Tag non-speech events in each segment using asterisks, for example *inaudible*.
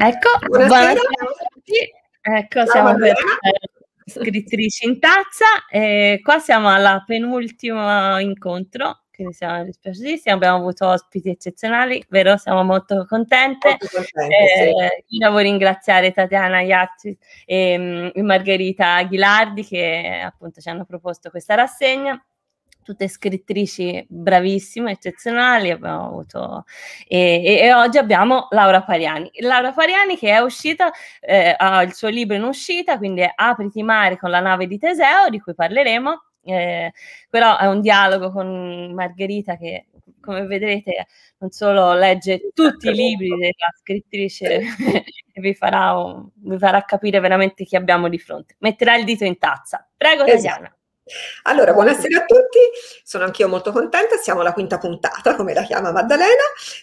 Ecco, buonasera. buonasera a tutti. Ecco, siamo per scrittrici in tazza e qua siamo alla penultimo incontro, quindi siamo dispiaciutissimi, abbiamo avuto ospiti eccezionali, vero? Siamo molto contente. eh, sì. Io devo ringraziare Tatiana Iazzi e, e mm, Margherita Ghilardi che appunto ci hanno proposto questa rassegna tutte scrittrici bravissime, eccezionali, abbiamo avuto e, e, e oggi abbiamo Laura Pariani. Laura Pariani che è uscita, eh, ha il suo libro in uscita, quindi è Apriti mare con la nave di Teseo, di cui parleremo. Eh, però è un dialogo con Margherita che come vedrete non solo legge tutti i libri della scrittrice *laughs* e vi farà, un, vi farà capire veramente chi abbiamo di fronte metterà il dito in tazza prego esatto. Allora, buonasera a tutti, sono anch'io molto contenta, siamo alla quinta puntata, come la chiama Maddalena,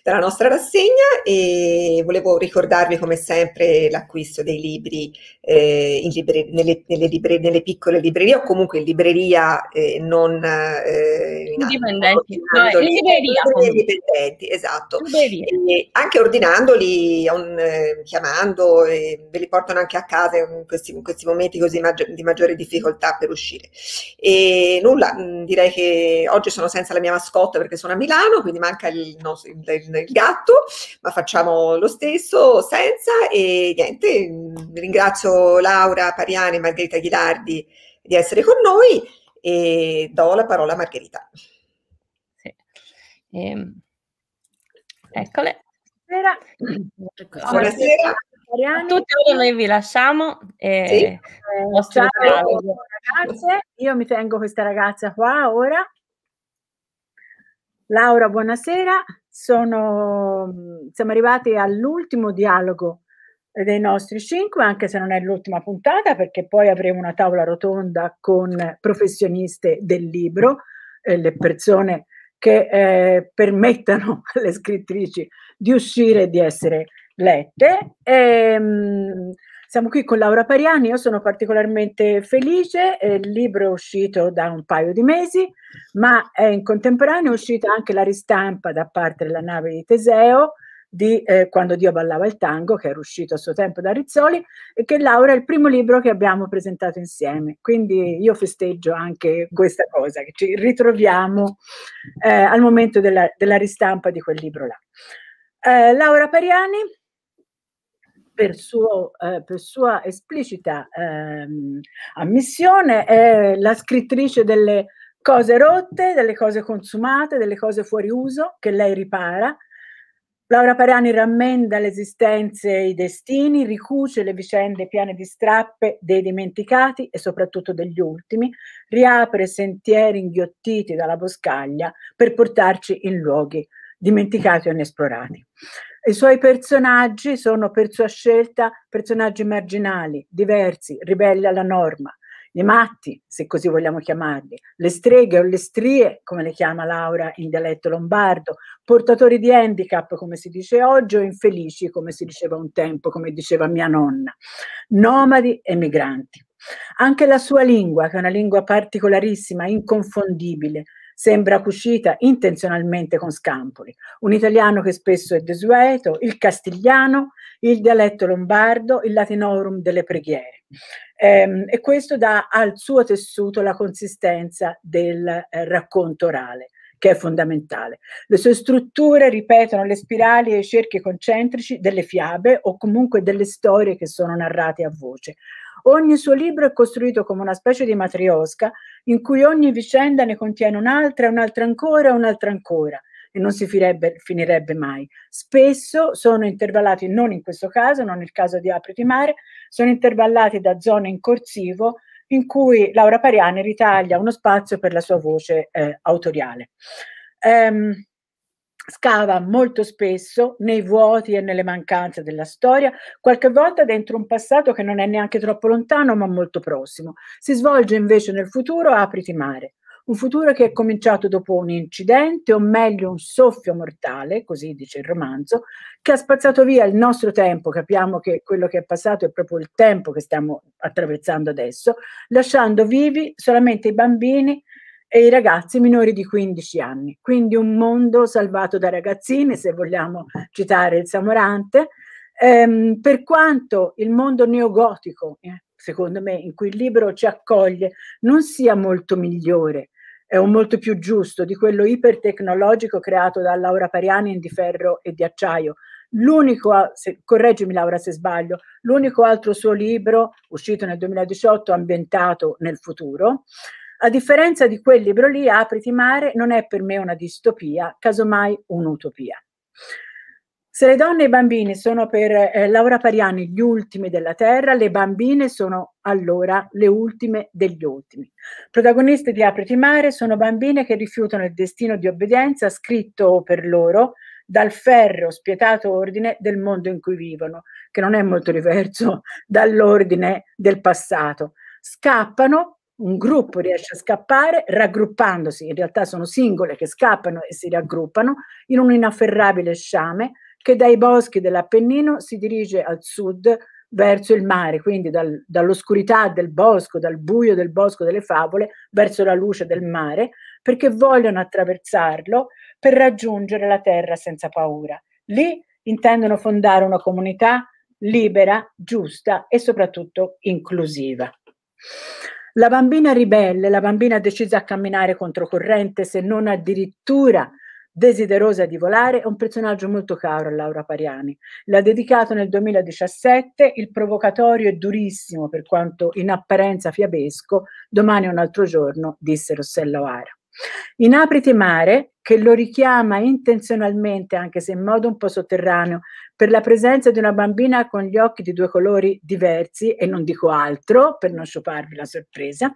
della nostra rassegna e volevo ricordarvi come sempre l'acquisto dei libri eh, libre, nelle, nelle, libre, nelle, piccole librerie o comunque in libreria eh, non... Eh, indipendenti, no, no, libreria, indipendenti, esatto. Libreria. E anche ordinandoli, on, eh, chiamando, ve li portano anche a casa in questi, in questi momenti così maggi- di maggiore difficoltà per uscire. E nulla, mm, direi che oggi sono senza la mia mascotte perché sono a Milano, quindi manca il, no, il, il gatto, ma facciamo lo stesso senza e niente, mm, ringrazio Laura Pariani e Margherita Ghilardi di essere con noi e do la parola a Margherita. Sì. Ehm, eccole. Buonasera. Buonasera. A tutti ora noi vi lasciamo. E sì. Eh, ciao ragazze, io mi tengo questa ragazza qua ora. Laura, buonasera. Sono, mm, siamo arrivati all'ultimo dialogo dei nostri cinque, anche se non è l'ultima puntata, perché poi avremo una tavola rotonda con professioniste del libro, eh, le persone che eh, permettano alle scrittrici di uscire e di essere lette. E, um, siamo qui con Laura Pariani, io sono particolarmente felice, eh, il libro è uscito da un paio di mesi, ma è in contemporanea uscita anche la ristampa da parte della nave di Teseo di eh, Quando Dio ballava il tango, che era uscito a suo tempo da Rizzoli, e che Laura è il primo libro che abbiamo presentato insieme. Quindi io festeggio anche questa cosa, che ci ritroviamo eh, al momento della, della ristampa di quel libro là. Eh, Laura Pariani, per, suo, eh, per sua esplicita ehm, ammissione, è la scrittrice delle cose rotte, delle cose consumate, delle cose fuori uso che lei ripara. Laura Parani rammenda le esistenze e i destini, ricuce le vicende piene di strappe dei dimenticati e soprattutto degli ultimi, riapre sentieri inghiottiti dalla boscaglia per portarci in luoghi dimenticati o inesplorati. I suoi personaggi sono per sua scelta personaggi marginali, diversi, ribelli alla norma, i matti, se così vogliamo chiamarli, le streghe o le strie, come le chiama Laura in dialetto lombardo, portatori di handicap, come si dice oggi, o infelici, come si diceva un tempo, come diceva mia nonna, nomadi e migranti. Anche la sua lingua, che è una lingua particolarissima, inconfondibile, Sembra cucita intenzionalmente con scampoli. Un italiano che spesso è desueto, il castigliano, il dialetto lombardo, il latinorum delle preghiere. Ehm, e questo dà al suo tessuto la consistenza del eh, racconto orale che è fondamentale. Le sue strutture ripetono le spirali e i cerchi concentrici delle fiabe o comunque delle storie che sono narrate a voce. Ogni suo libro è costruito come una specie di matriosca in cui ogni vicenda ne contiene un'altra, un'altra ancora, un'altra ancora e non si finirebbe, finirebbe, mai. Spesso sono intervallati, non in questo caso, non nel caso di Apriti Mare, sono intervallati da zone in corsivo in cui Laura Pariani ritaglia uno spazio per la sua voce eh, autoriale. Um, scava molto spesso nei vuoti e nelle mancanze della storia, qualche volta dentro un passato che non è neanche troppo lontano ma molto prossimo. Si svolge invece nel futuro apriti mare. Un futuro che è cominciato dopo un incidente, o meglio un soffio mortale, così dice il romanzo, che ha spazzato via il nostro tempo, capiamo che quello che è passato è proprio il tempo che stiamo attraversando adesso, lasciando vivi solamente i bambini e i ragazzi minori di 15 anni. Quindi un mondo salvato da ragazzini, se vogliamo citare il Samorante. Ehm, per quanto il mondo neogotico, eh, secondo me, in cui il libro ci accoglie, non sia molto migliore, è un molto più giusto di quello ipertecnologico creato da Laura Pariani in di ferro e di acciaio. L'unico, se, correggimi Laura se sbaglio, l'unico altro suo libro uscito nel 2018 ambientato nel futuro a differenza di quel libro lì, Apriti mare non è per me una distopia, casomai un'utopia. Se le donne e i bambini sono per eh, Laura Pariani gli ultimi della terra, le bambine sono allora le ultime degli ultimi. Protagoniste di Apriti Mare sono bambine che rifiutano il destino di obbedienza scritto per loro dal ferro spietato ordine del mondo in cui vivono, che non è molto diverso *laughs* dall'ordine del passato. Scappano un gruppo riesce a scappare raggruppandosi, in realtà sono singole che scappano e si raggruppano in un inafferrabile sciame che dai boschi dell'Appennino si dirige al sud verso il mare, quindi dal, dall'oscurità del bosco, dal buio del bosco delle favole, verso la luce del mare, perché vogliono attraversarlo per raggiungere la terra senza paura. Lì intendono fondare una comunità libera, giusta e soprattutto inclusiva. La bambina ribelle, la bambina decisa a camminare controcorrente, se non addirittura desiderosa di volare, è un personaggio molto caro a Laura Pariani. L'ha dedicato nel 2017 il provocatorio e durissimo, per quanto in apparenza fiabesco, Domani è un altro giorno, disse Rossella Oara. In Apriti Mare, che lo richiama intenzionalmente, anche se in modo un po' sotterraneo, per la presenza di una bambina con gli occhi di due colori diversi e non dico altro per non sciuparvi la sorpresa,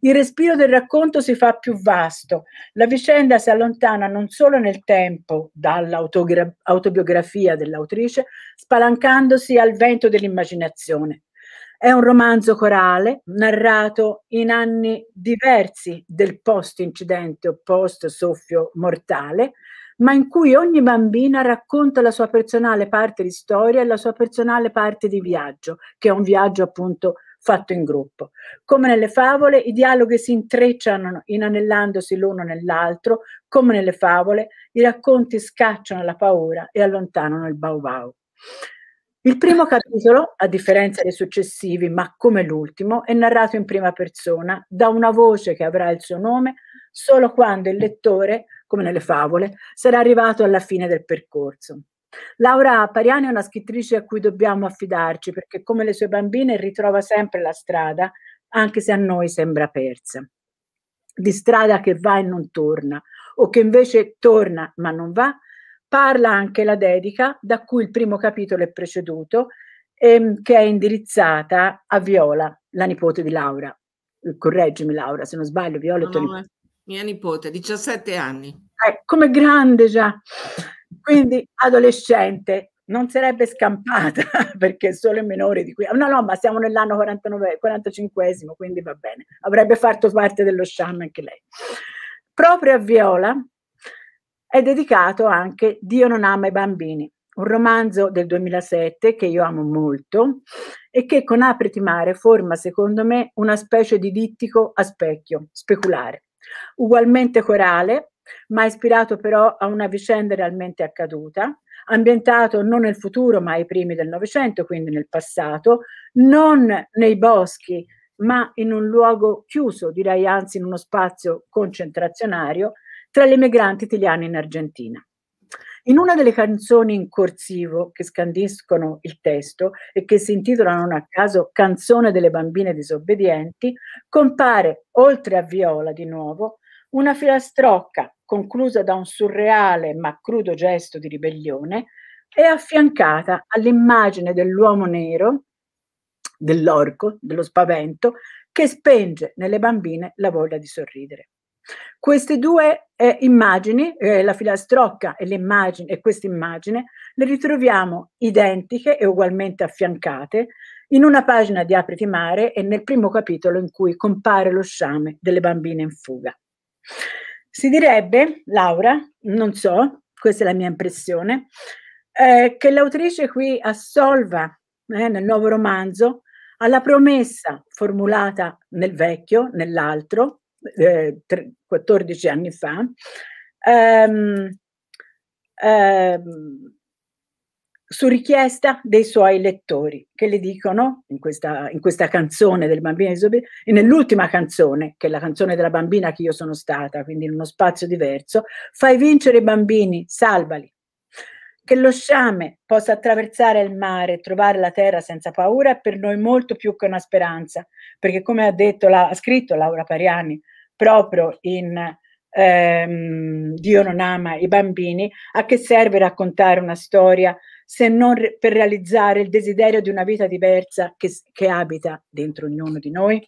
il respiro del racconto si fa più vasto, la vicenda si allontana non solo nel tempo dall'autobiografia dell'autrice, spalancandosi al vento dell'immaginazione. È un romanzo corale narrato in anni diversi del post-incidente o post-soffio mortale, ma in cui ogni bambina racconta la sua personale parte di storia e la sua personale parte di viaggio, che è un viaggio appunto fatto in gruppo. Come nelle favole, i dialoghi si intrecciano inanellandosi l'uno nell'altro, come nelle favole, i racconti scacciano la paura e allontanano il bau bau. Il primo capitolo, a differenza dei successivi, ma come l'ultimo, è narrato in prima persona da una voce che avrà il suo nome solo quando il lettore come nelle favole, sarà arrivato alla fine del percorso. Laura Pariani è una scrittrice a cui dobbiamo affidarci perché, come le sue bambine, ritrova sempre la strada, anche se a noi sembra persa. Di strada che va e non torna, o che invece torna ma non va, parla anche la dedica da cui il primo capitolo è preceduto, ehm, che è indirizzata a Viola, la nipote di Laura. Correggimi Laura se non sbaglio, Viola è tua nipote mia nipote, 17 anni. Eh, come grande già, quindi adolescente, non sarebbe scampata *laughs* perché solo i minori di qui. No, no, ma siamo nell'anno 49, 45esimo, quindi va bene. Avrebbe fatto parte dello sciame anche lei. Proprio a Viola è dedicato anche Dio non ama i bambini, un romanzo del 2007 che io amo molto e che con Apriti Mare forma, secondo me, una specie di dittico a specchio, speculare ugualmente corale, ma ispirato però a una vicenda realmente accaduta, ambientato non nel futuro ma ai primi del Novecento, quindi nel passato, non nei boschi ma in un luogo chiuso, direi anzi in uno spazio concentrazionario, tra gli emigranti italiani in Argentina. In una delle canzoni in corsivo che scandiscono il testo e che si intitolano non a caso Canzone delle bambine disobbedienti, compare, oltre a Viola di nuovo, una filastrocca conclusa da un surreale ma crudo gesto di ribellione e affiancata all'immagine dell'uomo nero, dell'orco, dello spavento, che spenge nelle bambine la voglia di sorridere. Queste due eh, immagini, eh, la filastrocca e, e questa immagine, le ritroviamo identiche e ugualmente affiancate in una pagina di Apriti Mare e nel primo capitolo in cui compare lo sciame delle bambine in fuga. Si direbbe, Laura, non so, questa è la mia impressione, eh, che l'autrice qui assolva eh, nel nuovo romanzo alla promessa formulata nel vecchio, nell'altro, eh, tre, 14 anni fa, ehm, ehm, su richiesta dei suoi lettori che le dicono in questa, in questa canzone del bambino disobbediente e nell'ultima canzone, che è la canzone della bambina che io sono stata, quindi in uno spazio diverso, fai vincere i bambini, salvali. Che lo sciame possa attraversare il mare e trovare la terra senza paura è per noi molto più che una speranza, perché come ha, detto, la, ha scritto Laura Pariani, proprio in ehm, Dio non ama i bambini, a che serve raccontare una storia se non re- per realizzare il desiderio di una vita diversa che, che abita dentro ognuno di noi?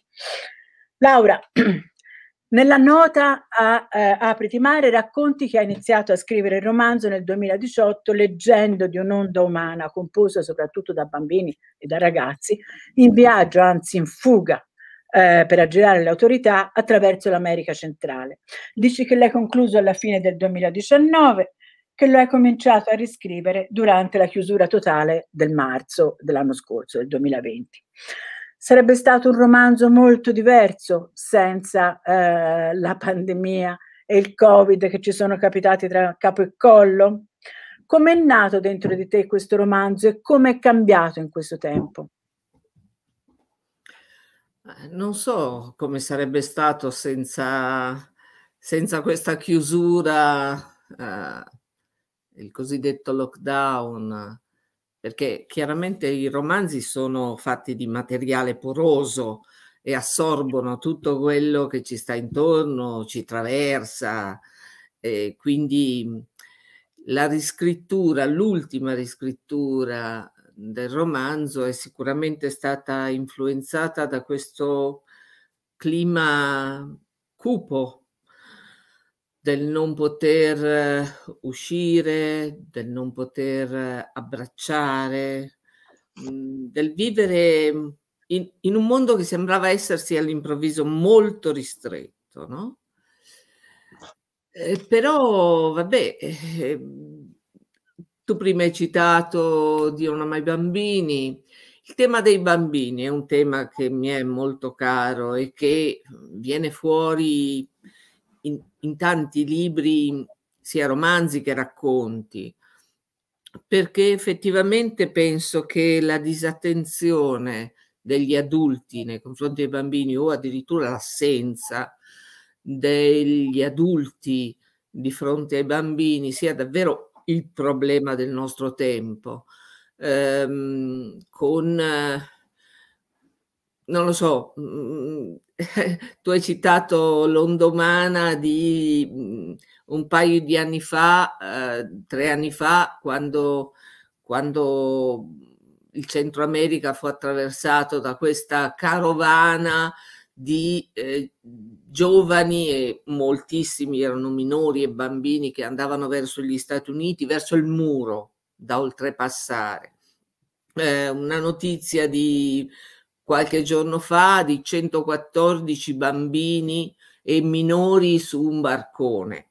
Laura, *clears throat* nella nota a eh, Apriti Mare racconti che ha iniziato a scrivere il romanzo nel 2018 leggendo di un'onda umana composta soprattutto da bambini e da ragazzi in viaggio, anzi in fuga eh, per aggirare le autorità attraverso l'America centrale. Dici che l'hai concluso alla fine del 2019, che lo hai cominciato a riscrivere durante la chiusura totale del marzo dell'anno scorso, del 2020. Sarebbe stato un romanzo molto diverso senza eh, la pandemia e il Covid che ci sono capitati tra capo e collo? Com'è nato dentro di te questo romanzo e come è cambiato in questo tempo? Eh, non so come sarebbe stato senza, senza questa chiusura, eh, il cosiddetto lockdown, perché chiaramente i romanzi sono fatti di materiale poroso e assorbono tutto quello che ci sta intorno, ci traversa, E quindi mm, la riscrittura, l'ultima riscrittura del romanzo è sicuramente stata influenzata da questo clima cupo del non poter eh, uscire, del non poter eh, abbracciare, mm, del vivere in, in un mondo che sembrava essersi all'improvviso molto ristretto, no? Eh, però, vabbè, eh, tu prima hai citato Dio non ama i bambini. Il tema dei bambini è un tema che mi è molto caro e che viene fuori in, in tanti libri, sia romanzi che racconti, perché effettivamente penso che la disattenzione degli adulti nei confronti dei bambini o addirittura l'assenza degli adulti di fronte ai bambini sia davvero il problema del nostro tempo, ehm, con, non lo so, mm, *laughs* tu hai citato l'ondomana di mm, un paio di anni fa, eh, tre anni fa, quando, quando il Centro America fu attraversato da questa carovana di eh, giovani e moltissimi erano minori e bambini che andavano verso gli Stati Uniti, verso il muro da oltrepassare. Eh, una notizia di qualche giorno fa di 114 bambini e minori su un barcone.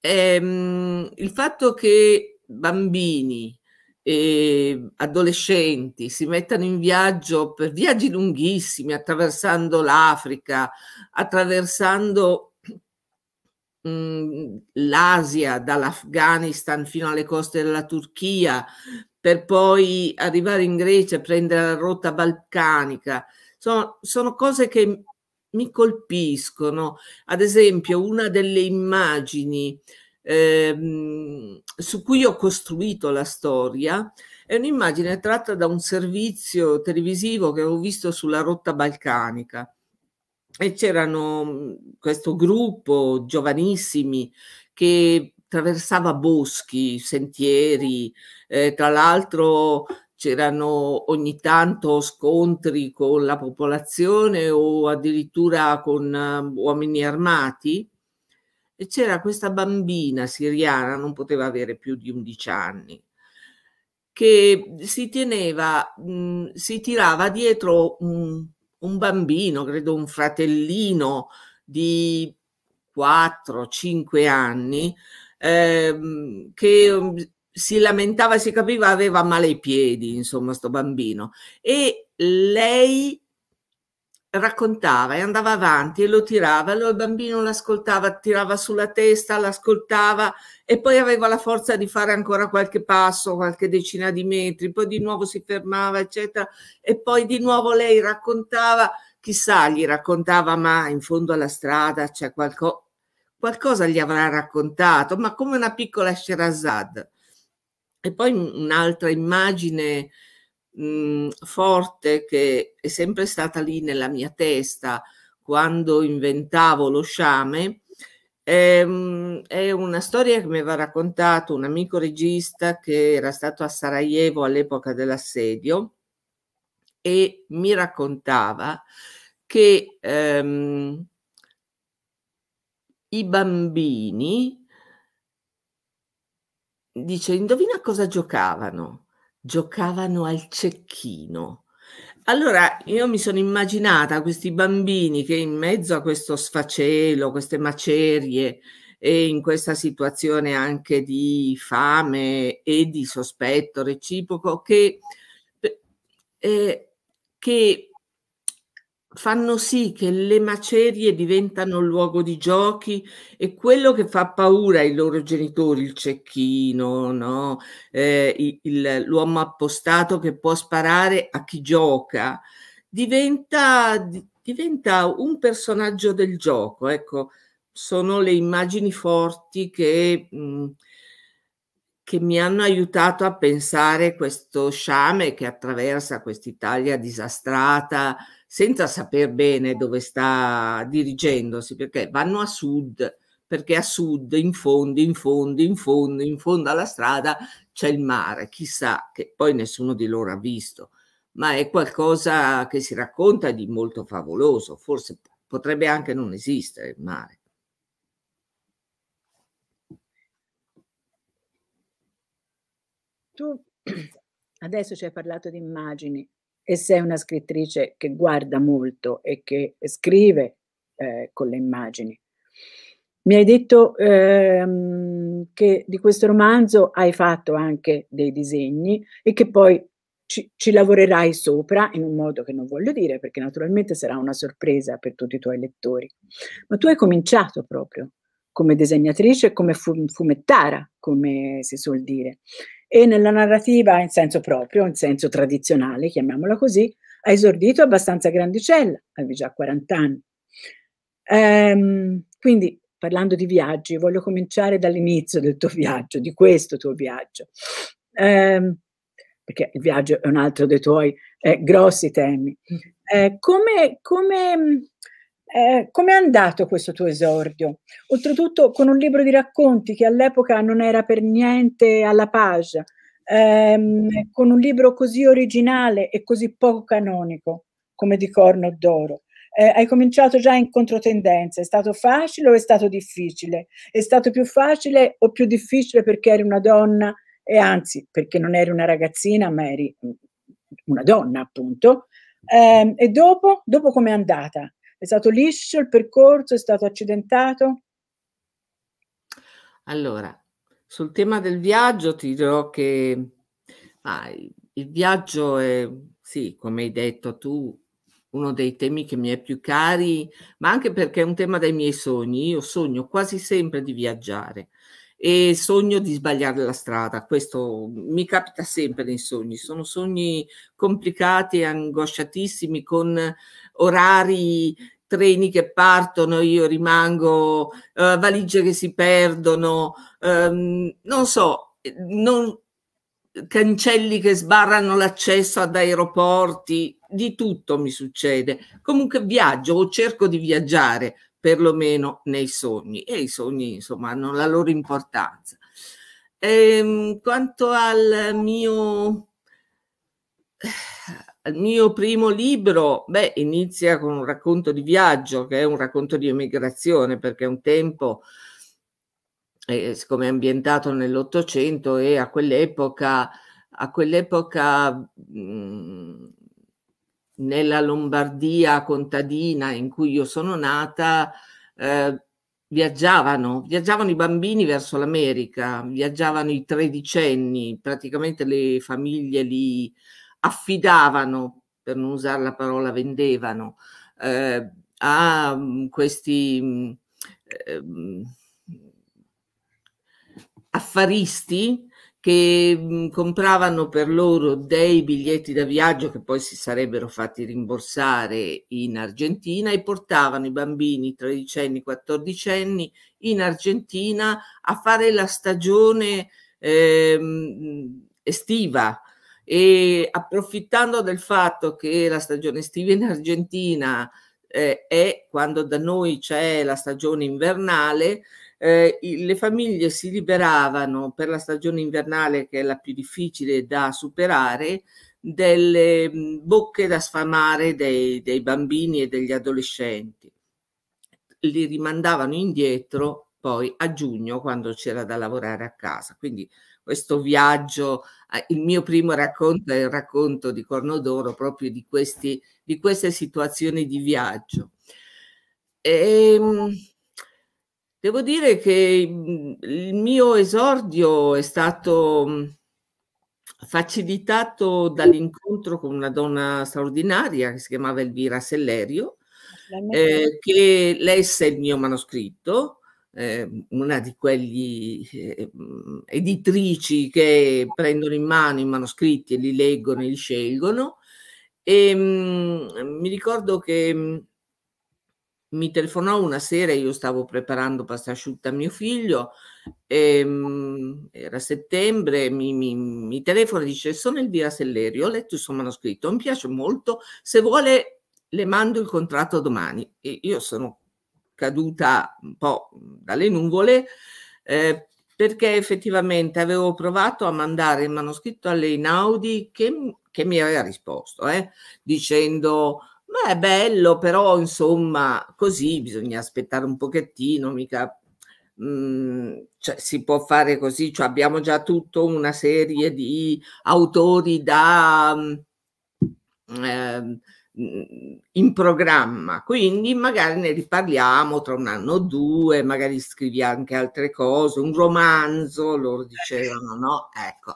Ehm, il fatto che bambini eh, adolescenti si mettano in viaggio per viaggi lunghissimi, attraversando l'Africa, attraversando mm, l'Asia, dall'Afghanistan fino alle coste della Turchia, per poi arrivare in Grecia e prendere la rotta balcanica. Sono, sono cose che mi colpiscono. Ad esempio, una delle immagini Ehm, su cui ho costruito la storia è un'immagine tratta da un servizio televisivo che avevo visto sulla rotta balcanica e c'erano mm, questo gruppo giovanissimi che attraversava boschi, sentieri, eh, tra l'altro c'erano ogni tanto scontri con la popolazione o addirittura con uh, uomini armati c'era questa bambina siriana, non poteva avere più di 11 anni, che si teneva, mh, mm, si tirava dietro un, un bambino, credo un fratellino di 4-5 anni, ehm, che mm, si lamentava, si capiva, aveva male i piedi, insomma, sto bambino. E lei raccontava e andava avanti e lo tirava, allora il bambino l'ascoltava, tirava sulla testa, l'ascoltava e poi aveva la forza di fare ancora qualche passo, qualche decina di metri, poi di nuovo si fermava, eccetera, e poi di nuovo lei raccontava, chissà, gli raccontava, ma in fondo alla strada c'è qualcosa, qualcosa gli avrà raccontato, ma come una piccola Sherazad. E poi un'altra immagine mh, forte che è sempre stata lì nella mia testa quando inventavo lo sciame, ehm, è una storia che mi aveva raccontato un amico regista che era stato a Sarajevo all'epoca dell'assedio e mi raccontava che ehm, i bambini dice indovina cosa giocavano giocavano al cecchino. Allora io mi sono immaginata questi bambini che in mezzo a questo sfacelo, queste macerie e in questa situazione anche di fame e di sospetto reciproco, che, eh, che fanno sì che le macerie diventano luogo di giochi e quello che fa paura ai loro genitori, il cecchino, no? eh, il, l'uomo appostato che può sparare a chi gioca, diventa, diventa un personaggio del gioco. Ecco, sono le immagini forti che, mh, mm, che mi hanno aiutato a pensare questo sciame che attraversa quest'Italia disastrata senza saper bene dove sta dirigendosi, perché vanno a sud, perché a sud, in fondo, in fondo, in fondo, in fondo alla strada c'è il mare, chissà che poi nessuno di loro ha visto, ma è qualcosa che si racconta di molto favoloso, forse potrebbe anche non esistere il mare. Tu *clears throat* adesso ci hai parlato di immagini, e sei una scrittrice che guarda molto e che scrive eh, con le immagini. Mi hai detto ehm, che di questo romanzo hai fatto anche dei disegni e che poi ci, ci, lavorerai sopra in un modo che non voglio dire perché naturalmente sarà una sorpresa per tutti i tuoi lettori. Ma tu hai cominciato proprio come disegnatrice, come fumettara, come si suol dire e nella narrativa in senso proprio, in senso tradizionale, chiamiamola così, ha esordito abbastanza grandicella, avevi già 40 anni. Ehm, quindi parlando di viaggi, voglio cominciare dall'inizio del tuo viaggio, di questo tuo viaggio, ehm, perché il viaggio è un altro dei tuoi eh, grossi temi. Eh, come, come eh, Come è andato questo tuo esordio? Oltretutto con un libro di racconti che all'epoca non era per niente alla page, ehm, con un libro così originale e così poco canonico come di Corno d'Oro. Eh, hai cominciato già in controtendenza, è stato facile o è stato difficile? È stato più facile o più difficile perché eri una donna e anzi perché non eri una ragazzina ma eri mm, una donna appunto? Eh, e dopo, dopo com'è andata? È stato liscio il percorso? È stato accidentato? Allora, sul tema del viaggio ti dirò che ah, il viaggio è, sì, come hai detto tu, uno dei temi che mi è più cari, ma anche perché è un tema dei miei sogni. Io sogno quasi sempre di viaggiare e sogno di sbagliare la strada. Questo mi capita sempre nei sogni. Sono sogni complicati e angosciatissimi con orari treni che partono, io rimango, eh, valigie che si perdono, ehm, non so, non, cancelli che sbarrano l'accesso ad aeroporti, di tutto mi succede. Comunque viaggio o cerco di viaggiare, perlomeno nei sogni, e i sogni insomma hanno la loro importanza. Ehm, quanto al mio il mio primo libro, beh, inizia con un racconto di viaggio, che è un racconto di emigrazione, perché un tempo, eh, siccome è ambientato nell'Ottocento e a quell'epoca, a quell'epoca mh, nella Lombardia contadina in cui io sono nata, eh, viaggiavano, viaggiavano i bambini verso l'America, viaggiavano i tredicenni, praticamente le famiglie lì affidavano, per non usare la parola vendevano, eh, a mm, questi mm, eh, mm, affaristi che compravano per loro dei biglietti da viaggio che poi si sarebbero fatti rimborsare in Argentina e portavano i bambini tredicenni, quattordicenni in Argentina a fare la stagione eh, estiva e approfittando del fatto che la stagione estiva in Argentina eh, è quando da noi c'è la stagione invernale, eh, le famiglie si liberavano per la stagione invernale, che è la più difficile da superare, delle mm, bocche da sfamare dei, dei bambini e degli adolescenti. Li rimandavano indietro poi a giugno quando c'era da lavorare a casa. Quindi questo viaggio. Eh, il mio primo racconto è il racconto di Corno d'Oro, proprio di, questi, di queste situazioni di viaggio. E, ehm, devo dire che mm, il mio esordio è stato mm, facilitato dall'incontro con una donna straordinaria che si chiamava Elvira Sellerio, eh, che lesse il mio manoscritto eh, una di quegli eh, editrici che prendono in mano i manoscritti e li leggono e li scelgono. E ehm, mh, mi ricordo che mh, mm, mi telefonò una sera, io stavo preparando pasta asciutta a mio figlio, e, ehm, mh, era settembre, mi, mi, mi telefona e dice sono il Elvira Selleri, ho letto il suo manoscritto, mi piace molto, se vuole le mando il contratto domani. E io sono caduta un po' dalle nuvole, eh, perché effettivamente avevo provato a mandare il manoscritto a Leinaudi che, che mi aveva risposto eh, dicendo ma è bello però insomma così bisogna aspettare un pochettino mica mh, mm, cioè, si può fare così cioè, abbiamo già tutta una serie di autori da mh, mm, eh, Mhmm, in programma, quindi magari ne riparliamo tra un anno o due, magari scrivi anche altre cose, un romanzo, loro dicevano, no? Ecco.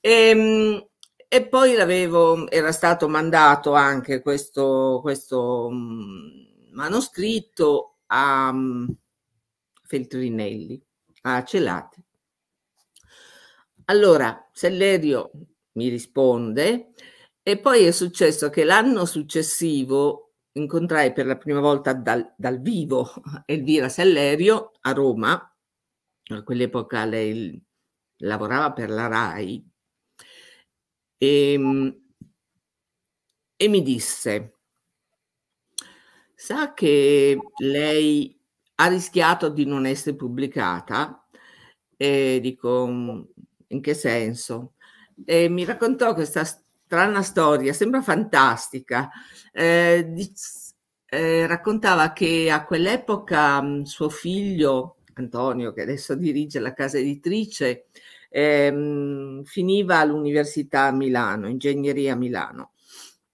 E, ehm, e poi l'avevo, era stato mandato anche questo, questo mhmm, manoscritto a mhmm, Feltrinelli, a Celate Allora, Sellerio mi risponde, e poi è successo che l'anno successivo incontrai per la prima volta dal, dal vivo *laughs* Elvira Sellerio a Roma, a quell'epoca lei lavorava per la RAI, e, ehm, e mi disse, sa che lei ha rischiato di non essere pubblicata? E dico, in che senso? E mi raccontò questa storia una storia, sembra fantastica. Eh, di, eh, raccontava che a quell'epoca mh, mm, suo figlio Antonio, che adesso dirige la casa editrice, ehm, finiva all'università a Milano, ingegneria a Milano.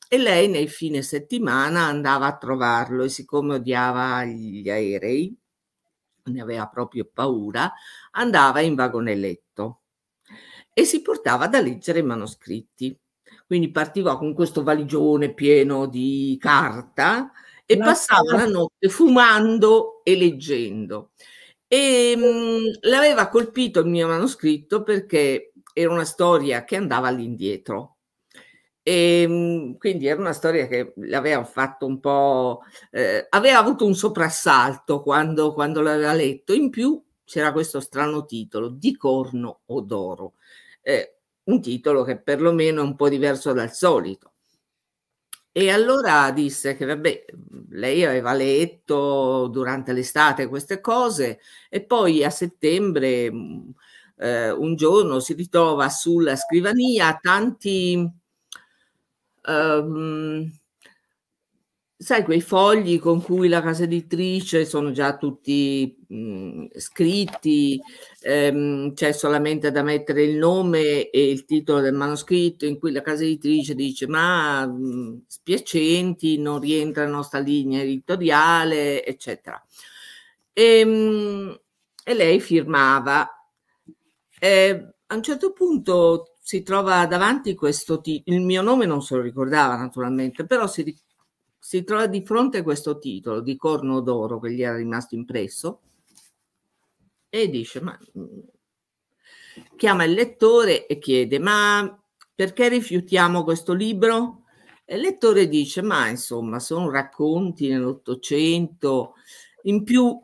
E lei nei fine settimana andava a trovarlo e siccome odiava gli aerei, ne aveva proprio paura, andava in vagonelletto e si portava da leggere i manoscritti. Quindi partiva con questo valigione pieno di carta e la passava la notte fumando e leggendo. E ehm, l'aveva colpito il mio manoscritto perché era una storia che andava all'indietro. E, ehm, quindi era una storia che l'aveva fatto un po'. Eh, aveva avuto un soprassalto quando, quando l'aveva letto. In più c'era questo strano titolo, Di corno o d'oro. Eh, un titolo che perlomeno è un po' diverso dal solito. E allora disse che vabbè, lei aveva letto durante l'estate queste cose e poi a settembre mm, eh, un giorno si ritrova sulla scrivania tanti... Um, sai, quei fogli con cui la casa editrice sono già tutti mh, mhmm, scritti, ehm, c'è solamente da mettere il nome e il titolo del manoscritto in cui la casa editrice dice ma mh, mhmm, spiacenti, non rientra la nostra linea editoriale, eccetera. E, ehm, mh, e lei firmava. Eh, a un certo punto si trova davanti questo titolo, il mio nome non se lo ricordava naturalmente, però si ricordava si trova di fronte a questo titolo di Corno d'Oro che gli era rimasto impresso e dice, ma mm, chiama il lettore e chiede, ma perché rifiutiamo questo libro? E il lettore dice, ma insomma, sono racconti nell'Ottocento, in più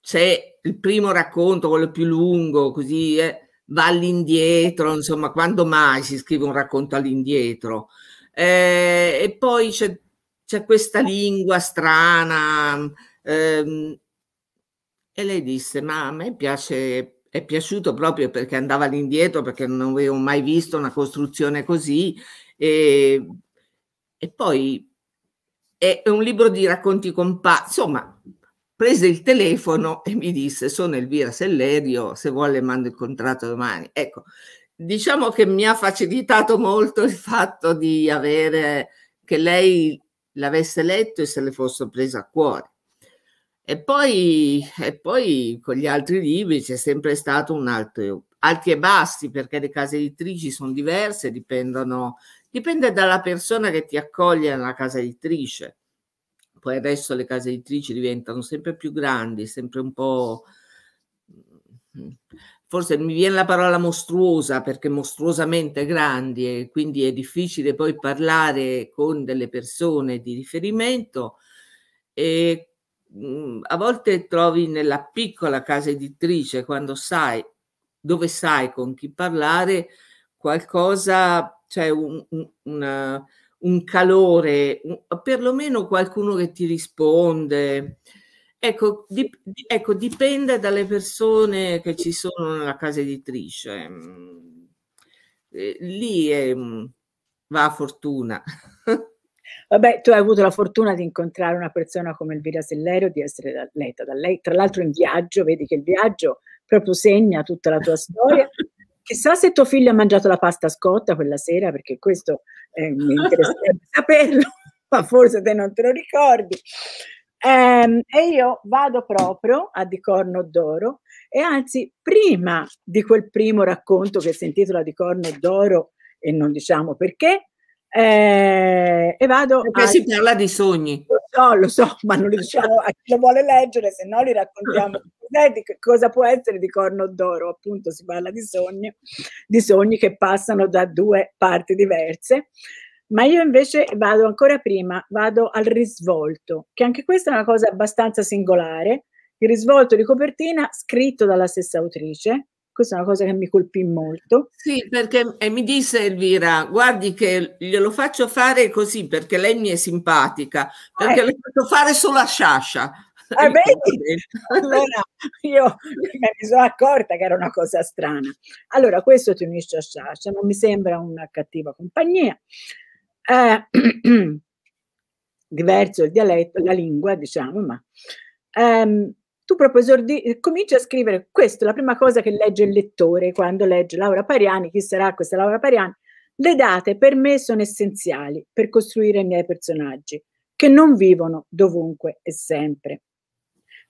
c'è il primo racconto, quello più lungo, così eh, va all'indietro, insomma, quando mai si scrive un racconto all'indietro? Eh, e poi c'è c'è questa lingua strana. Ehm, e lei disse, ma a me piace, è piaciuto proprio perché andava all'indietro, perché non avevo mai visto una costruzione così. E, e poi è un libro di racconti compatti, insomma, prese il telefono e mi disse sono Elvira Sellerio, se vuole mando il contratto domani. Ecco, diciamo che mi ha facilitato molto il fatto di avere, che lei l'avesse letto e se le fosse presa a cuore. E poi, e poi con gli altri libri c'è sempre stato un alto, alti e bassi, perché le case editrici sono diverse, dipendono, dipende dalla persona che ti accoglie nella casa editrice. Poi adesso le case editrici diventano sempre più grandi, sempre un po' forse mi viene la parola mostruosa perché mostruosamente grandi e quindi è difficile poi parlare con delle persone di riferimento e mm, a volte trovi nella piccola casa editrice quando sai dove sai con chi parlare qualcosa cioè un, un, una, un calore un, perlomeno qualcuno che ti risponde Ecco, di, ecco, dipende dalle persone che ci sono nella casa editrice. Mm. Eh, lì è, va a fortuna. *laughs* Vabbè, tu hai avuto la fortuna di incontrare una persona come Elvira Sellerio, di essere da, letta da lei, tra l'altro in viaggio, vedi che il viaggio proprio segna tutta la tua storia. *laughs* Chissà se tuo figlio ha mangiato la pasta scotta quella sera, perché questo eh, mi interesserebbe *laughs* saperlo, ma forse te non te lo ricordi. Eh, e io vado proprio a Di Corno d'Oro e anzi prima di quel primo racconto che si intitola Di Corno d'Oro e non diciamo perché, eh, e vado perché a... si parla di sogni. Lo so, lo so, *laughs* ma non lo diciamo a chi lo vuole leggere, se no li raccontiamo. *laughs* di cosa può essere di corno d'oro? Appunto, si parla di sogni, di sogni che passano da due parti diverse. Ma io invece vado ancora prima, vado al risvolto, che anche questa è una cosa abbastanza singolare. Il risvolto di copertina scritto dalla stessa autrice, questa è una cosa che mi colpì molto. Sì, perché mi disse Elvira, guardi che glielo faccio fare così perché lei mi è simpatica, perché eh. le faccio fare solo a Sciascia. Ah, *laughs* allora, io mi sono accorta che era una cosa strana. Allora, questo ti unisce a Sciascia, non mi sembra una cattiva compagnia. Eh, *clears throat* diverso il dialetto, la lingua, diciamo, ma ehm, tu proprio esordi, cominci a scrivere questo, la prima cosa che legge il lettore quando legge Laura Pariani, chi sarà questa Laura Pariani? Le date per me sono essenziali per costruire i miei personaggi, che non vivono dovunque e sempre.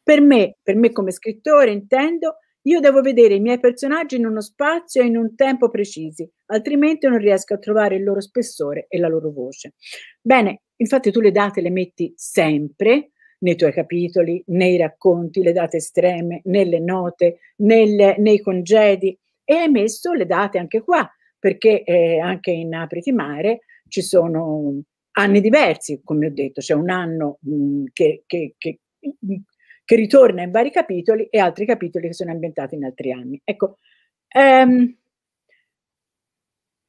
Per me, per me come scrittore, intendo, io devo vedere i miei personaggi in uno spazio e in un tempo precisi, altrimenti non riesco a trovare il loro spessore e la loro voce. Bene, infatti tu le date le metti sempre nei tuoi capitoli, nei racconti, le date estreme, nelle note, nel, nei congedi e hai messo le date anche qua, perché eh, anche in Apriti Mare ci sono anni diversi, come ho detto, c'è un anno mh, mm, che, che, che che ritorna in vari capitoli e altri capitoli che sono ambientati in altri anni. Ecco, ehm,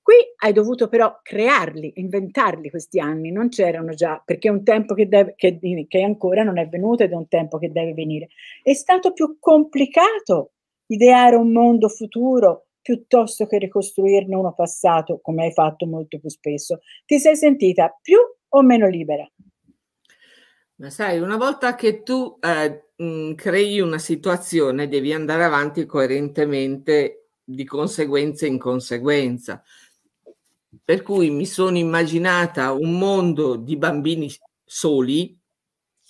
qui hai dovuto però crearli, inventarli questi anni, non c'erano già, perché è un tempo che, deve, che, che ancora non è venuto ed è un tempo che deve venire. È stato più complicato ideare un mondo futuro piuttosto che ricostruirne uno passato, come hai fatto molto più spesso. Ti sei sentita più o meno libera? Ma sai, una volta che tu eh, crei una situazione, devi andare avanti coerentemente di conseguenza in conseguenza. Per cui mi sono immaginata un mondo di bambini soli,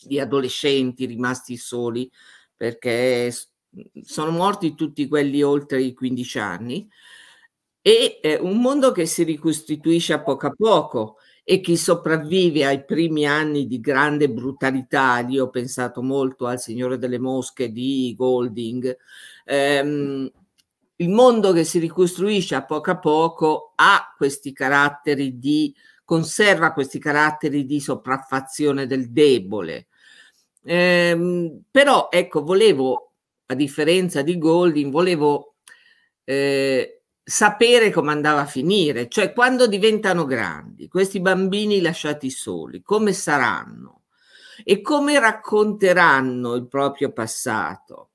di adolescenti rimasti soli, perché sono morti tutti quelli oltre i 15 anni, e eh, un mondo che si ricostituisce a poco a poco e chi sopravvive ai primi anni di grande brutalità, io ho pensato molto al Signore delle Mosche di Golding, ehm, il mondo che si ricostruisce a poco a poco ha questi caratteri di, conserva questi caratteri di sopraffazione del debole. Ehm, però ecco, volevo, a differenza di Golding, volevo eh, sapere come andava a finire, cioè quando diventano grandi, questi bambini lasciati soli, come saranno e come racconteranno il proprio passato.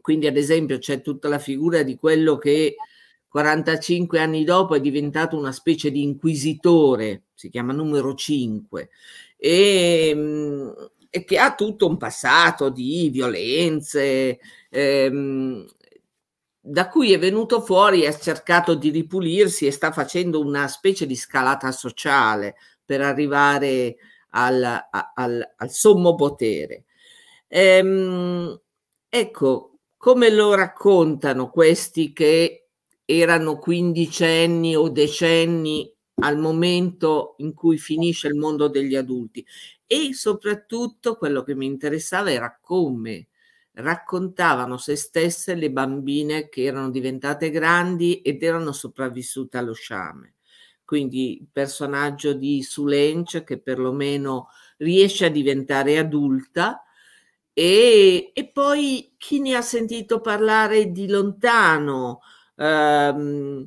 Quindi ad esempio c'è tutta la figura di quello che 45 anni dopo è diventato una specie di inquisitore, si chiama numero 5, e, mm, e che ha tutto un passato di violenze, ehm, da cui è venuto fuori, ha cercato di ripulirsi e sta facendo una specie di scalata sociale per arrivare al, al, al sommo potere. Ehm, ecco, come lo raccontano questi che erano quindicenni o decenni al momento in cui finisce il mondo degli adulti e soprattutto quello che mi interessava era come raccontavano se stesse le bambine che erano diventate grandi ed erano sopravvissute allo sciame. Quindi il personaggio di Sulench che perlomeno riesce a diventare adulta e, e poi chi ne ha sentito parlare di lontano, ehm,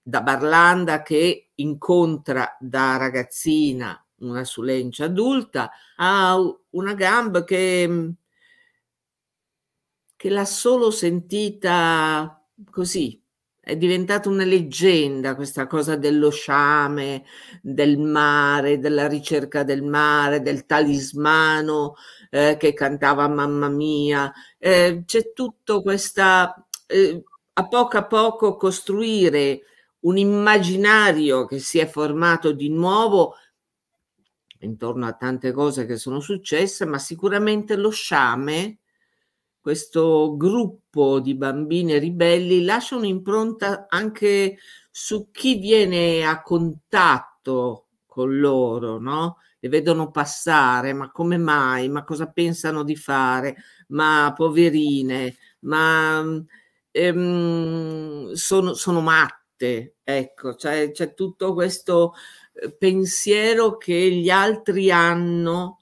da Barlanda che incontra da ragazzina una Sulench adulta, ha una gamba che che l'ha solo sentita così. È diventata una leggenda questa cosa dello sciame, del mare, della ricerca del mare, del talismano eh, che cantava Mamma mia. Eh, c'è tutto questa eh, a poco a poco costruire un immaginario che si è formato di nuovo intorno a tante cose che sono successe, ma sicuramente lo sciame questo gruppo di bambine ribelli lascia un'impronta anche su chi viene a contatto con loro, no? Le vedono passare, ma come mai? Ma cosa pensano di fare? Ma poverine, ma ehm, sono, sono matte, ecco, cioè, c'è tutto questo eh, pensiero che gli altri hanno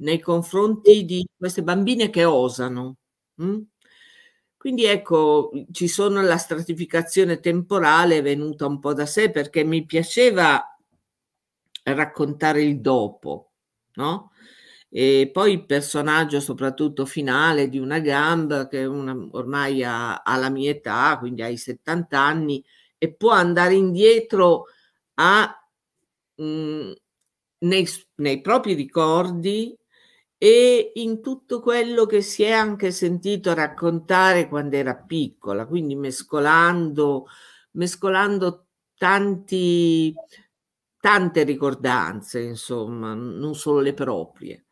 nei confronti di queste bambine che osano, Mm? Quindi ecco, ci sono la stratificazione temporale venuta un po' da sé perché mi piaceva raccontare il dopo, no? E poi il personaggio, soprattutto finale, di una gamba che una, ormai ha, ha, la mia età, quindi ha i 70 anni, e può andare indietro a, mh, mm, nei, nei propri ricordi e in tutto quello che si è anche sentito raccontare quando era piccola, quindi mescolando, mescolando tanti, tante ricordanze, insomma, non solo le proprie.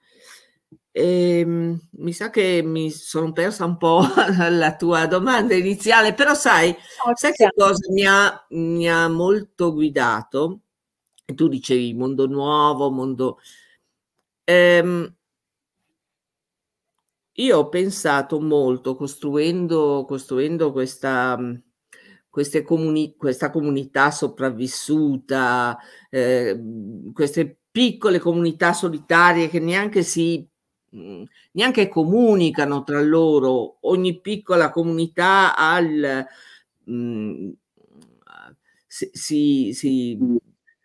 E, ehm, mi sa che mi sono persa un po' alla *laughs* tua domanda iniziale, però sai, oh, sai che cosa mi ha, mi ha molto guidato? Tu dicevi mondo nuovo, mondo... Ehm, io ho pensato molto costruendo, costruendo questa, mhmm, comuni- questa comunità sopravvissuta, eh, queste piccole comunità solitarie che neanche si mhmm, neanche comunicano tra loro, ogni piccola comunità al, mh, mhmm, si, si, si mm.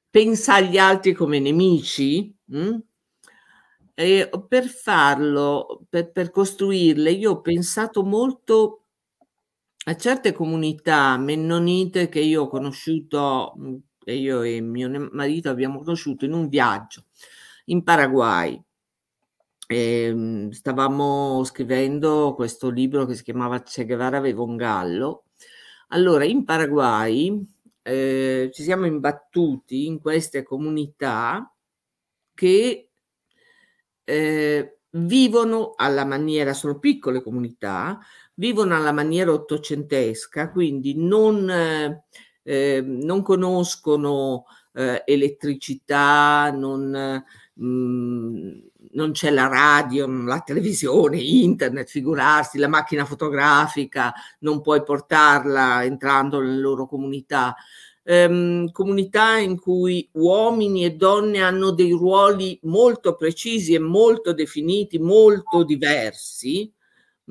pensa agli altri come nemici, mh? Eh, per farlo, per, per costruirle, io ho pensato molto a certe comunità mennonite che io ho conosciuto, mm, che io e mio marito abbiamo conosciuto in un viaggio in Paraguay. E ehm, stavamo scrivendo questo libro che si chiamava Che Guevara aveva un gallo. Allora, in Paraguay eh, ci siamo imbattuti in queste comunità che eh, vivono alla maniera, sono piccole comunità, vivono alla maniera ottocentesca, quindi non, eh, non conoscono eh, elettricità, non, mh, mm, non c'è la radio, la televisione, internet, figurarsi, la macchina fotografica, non puoi portarla entrando nelle loro comunità ehm, comunità in cui uomini e donne hanno dei ruoli molto precisi e molto definiti, molto diversi,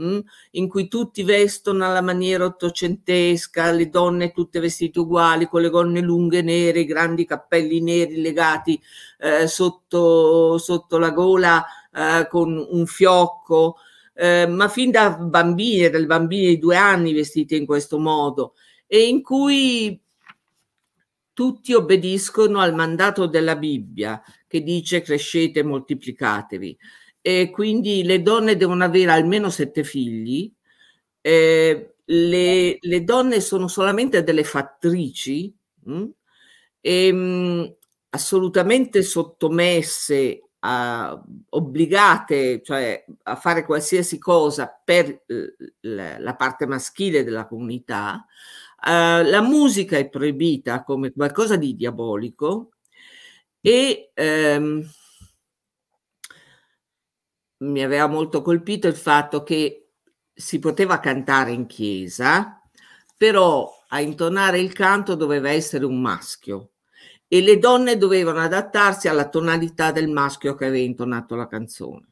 mm, in cui tutti vestono alla maniera ottocentesca, le donne tutte vestite uguali, con le gonne lunghe nere, i grandi cappelli neri legati eh, sotto, sotto, la gola eh, con un fiocco. Eh, ma fin da bambine, dalle bambine di due anni vestite in questo modo, e in cui tutti obbediscono al mandato della Bibbia che dice crescete moltiplicatevi. E quindi le donne devono avere almeno sette figli, eh, le, le, donne sono solamente delle fattrici, mh? Mm? E, ehm, mh, assolutamente sottomesse, a, obbligate cioè, a fare qualsiasi cosa per eh, la parte maschile della comunità, Uh, la musica è proibita come qualcosa di diabolico e um, mi aveva molto colpito il fatto che si poteva cantare in chiesa, però a intonare il canto doveva essere un maschio e le donne dovevano adattarsi alla tonalità del maschio che aveva intonato la canzone.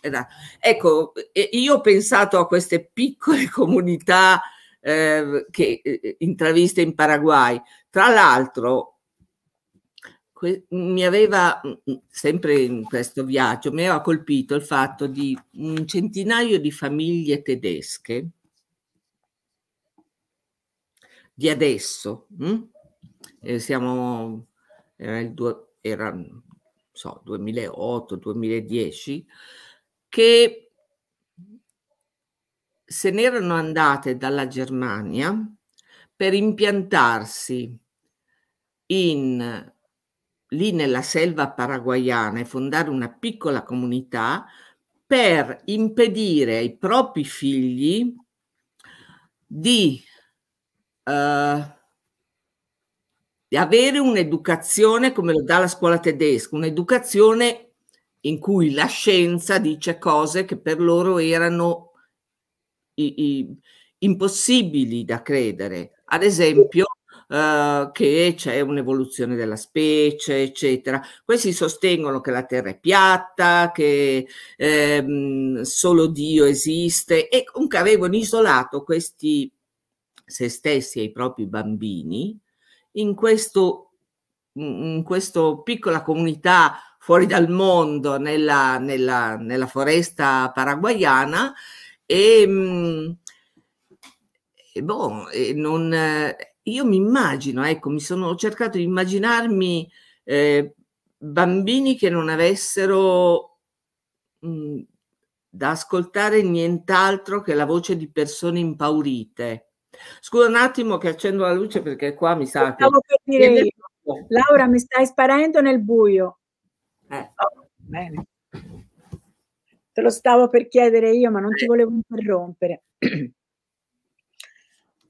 Era, ecco, io ho pensato a queste piccole *laughs* comunità Ehm, che, eh, eh, intraviste in Paraguay. Tra l'altro, mi aveva, mm, mm, sempre in questo viaggio, mi aveva colpito il fatto di un centinaio di famiglie tedesche di adesso, mm? eh, siamo, era il due, era, so, 2008-2010, che se n'erano andate dalla Germania per impiantarsi in, lì nella selva paraguayana e fondare una piccola comunità per impedire ai propri figli di, eh, di avere un'educazione come lo dà la scuola tedesca, un'educazione in cui la scienza dice cose che per loro erano i, i, impossibili da credere, ad esempio eh, che c'è un'evoluzione della specie, eccetera. Questi sostengono che la Terra è piatta, che ehm, solo Dio esiste e comunque avevano isolato questi se stessi e i propri bambini in, questo, in questa piccola comunità fuori dal mondo, nella, nella, nella foresta paraguayana, e, ehm, e eh, boh, e eh, non, eh, io mi immagino, ecco, mi sono, cercato di immaginarmi eh, bambini che non avessero mh, mm, da ascoltare nient'altro che la voce di persone impaurite. Scusa un attimo che accendo la luce perché qua mi sa che... Laura, mi stai sparendo nel buio. Eh. Oh, bene te lo stavo per chiedere io, ma non ti eh. volevo interrompere.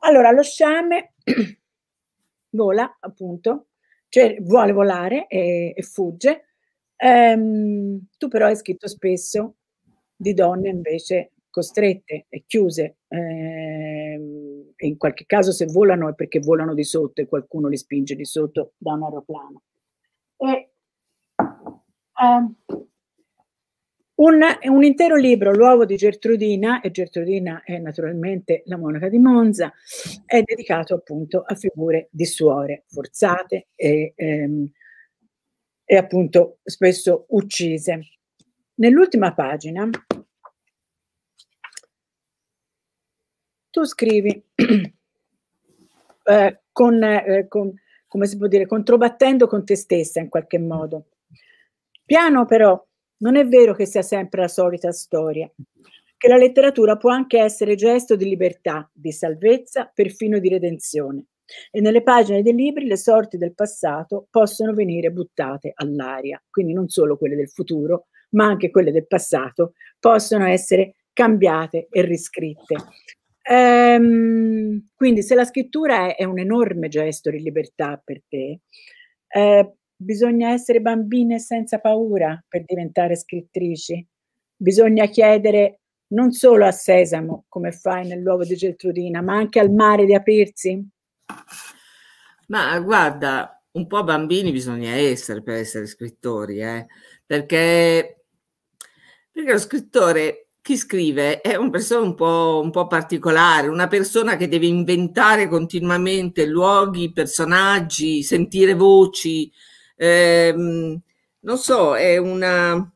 Allora, lo sciame *clears throat* vola, appunto, cioè vuole volare e, e fugge. Ehm, tu però hai scritto spesso di donne invece costrette e chiuse. Ehm, in qualche caso se volano è perché volano di sotto e qualcuno li spinge di sotto da un aeroplano. E, ehm, un, un, intero libro, L'uovo di Gertrudina, e Gertrudina è naturalmente la monaca di Monza, è dedicato appunto a figure di suore forzate e, ehm, e appunto spesso uccise. Nell'ultima pagina tu scrivi *clears throat* eh, con, eh, con, come si può dire, controbattendo con te stessa in qualche modo. Piano però non è vero che sia sempre la solita storia, che la letteratura può anche essere gesto di libertà, di salvezza, perfino di redenzione. E nelle pagine dei libri le sorti del passato possono venire buttate all'aria, quindi non solo quelle del futuro, ma anche quelle del passato possono essere cambiate e riscritte. Ehm, quindi se la scrittura è, è, un enorme gesto di libertà per te, eh, Bisogna essere bambine senza paura per diventare scrittrici. Bisogna chiedere non solo a Sesamo, come fai nell'uovo di Geltrudina, ma anche al mare di aprirsi? Ma guarda, un po' bambini bisogna essere per essere scrittori, eh? perché, perché lo scrittore, chi scrive, è una persona un po', un po' particolare, una persona che deve inventare continuamente luoghi, personaggi, sentire voci, Ehm, non so, è una...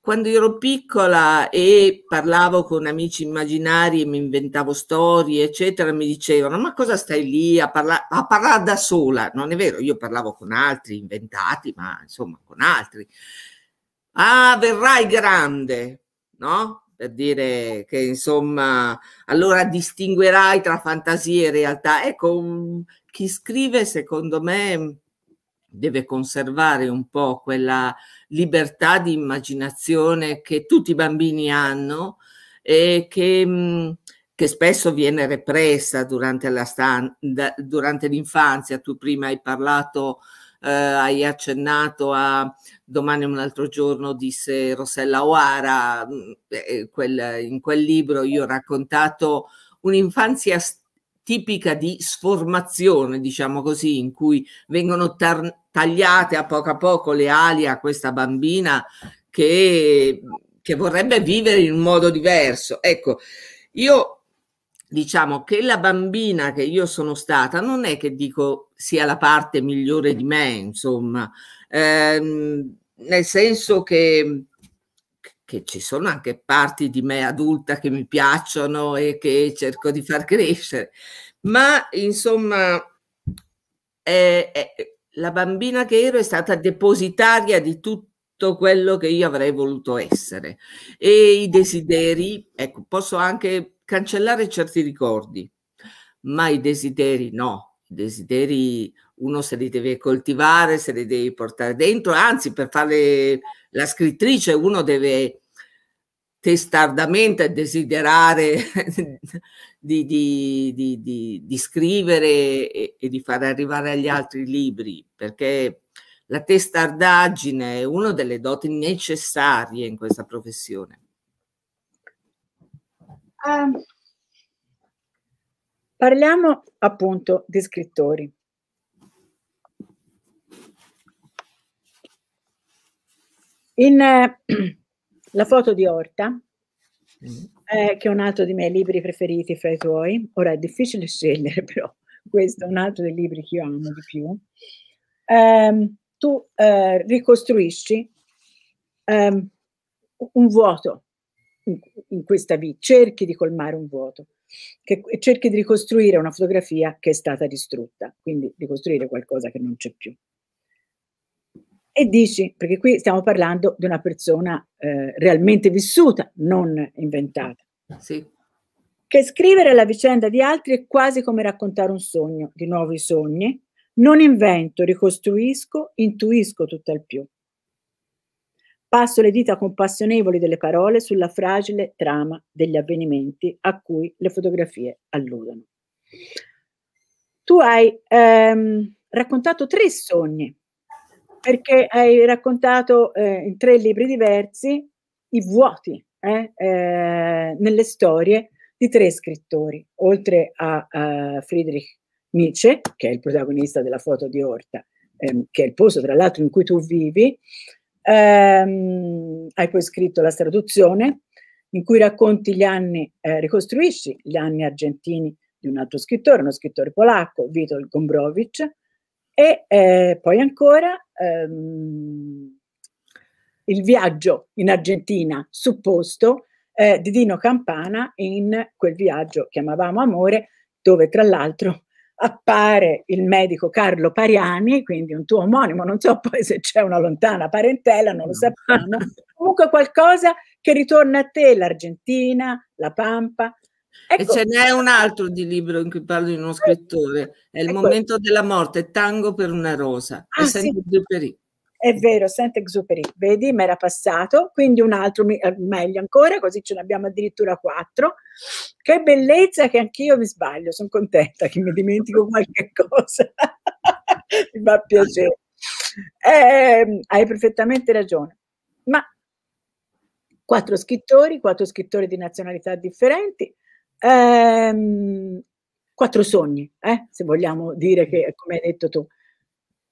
Quando ero piccola e parlavo con amici immaginari e mi inventavo storie, eccetera, mi dicevano, ma cosa stai lì a, parla a parlare da sola? Non è vero, io parlavo con altri, inventati, ma insomma con altri. Ah, verrai grande, no? per dire che insomma allora distinguerai tra fantasia e realtà. Ecco, chi scrive secondo me deve conservare un po' quella libertà di immaginazione che tutti i bambini hanno e che, mm, che spesso viene repressa durante, l'infanzia. Tu prima hai parlato, eh, hai accennato a domani un altro giorno, disse Rossella Oara, mm, eh, quel, in quel libro io ho raccontato un'infanzia storica tipica di sformazione, diciamo così, in cui vengono tagliate a poco a poco le ali a questa bambina che, che vorrebbe vivere in un modo diverso. Ecco, io diciamo che la bambina che io sono stata non è che dico sia la parte migliore di me, insomma, ehm, nel senso che che ci sono anche parti di me adulta che mi piacciono e che cerco di far crescere, ma insomma eh, eh, la bambina che ero è stata depositaria di tutto quello che io avrei voluto essere e i desideri, ecco, posso anche cancellare certi ricordi, ma i desideri no, i desideri uno se li deve coltivare, se li deve portare dentro, anzi per fare la scrittrice uno deve testardamente desiderare *laughs* di, di, di, di, scrivere e, e di fare arrivare agli altri libri, perché la testardaggine è una delle doti necessarie in questa professione. Um, parliamo appunto di scrittori. In, eh, *clears throat* la foto di Orta, eh, mm. che è un altro dei miei libri preferiti fra i tuoi. Ora è difficile *laughs* scegliere, però questo è un altro dei libri che io amo di più. Eh, tu eh, ricostruisci ehm, un vuoto in, in questa vita, cerchi di colmare un vuoto, che, cerchi di ricostruire una fotografia che è stata distrutta, quindi ricostruire qualcosa che non c'è più e dici, perché qui stiamo parlando di una persona eh, realmente vissuta, non inventata, sì. che scrivere la vicenda di altri è quasi come raccontare un sogno, di nuovi sogni, non invento, ricostruisco, intuisco tutt'al più. Passo le dita compassionevoli delle parole sulla fragile trama degli avvenimenti a cui le fotografie alludono. Tu hai ehm, raccontato tre sogni perché hai raccontato eh, in tre libri diversi i vuoti eh, eh, nelle storie di tre scrittori, oltre a, a, Friedrich Nietzsche, che è il protagonista della foto di Orta, ehm, che è il posto tra l'altro in cui tu vivi, ehm, hai poi scritto la traduzione in cui racconti gli anni, eh, ricostruisci gli anni argentini di un altro scrittore, uno scrittore polacco, Vito Gombrowicz, e eh, poi ancora ehm, il viaggio in Argentina supposto eh, di Dino Campana in quel viaggio che amavamo amore, dove tra l'altro appare il medico Carlo Pariani, quindi un tuo omonimo, non so poi se c'è una lontana parentela, non lo sappiamo, comunque qualcosa che ritorna a te, l'Argentina, la Pampa, Ecco. E ce n'è un altro di libro in cui parlo di uno eh. scrittore, è Il ecco. momento della morte, Tango per una rosa, ah, sì. Duperi. È vero, Saint-Exupéry, vedi, mi era passato, quindi un altro eh, meglio ancora, così ce ne abbiamo addirittura quattro. Che bellezza che anch'io mi sbaglio, sono contenta che mi dimentico *laughs* qualche cosa, *laughs* mi fa piacere. Eh, hai perfettamente ragione, ma quattro scrittori, quattro scrittori di nazionalità differenti, ehm, quattro sogni, eh, se vogliamo dire che, mm. come hai detto tu.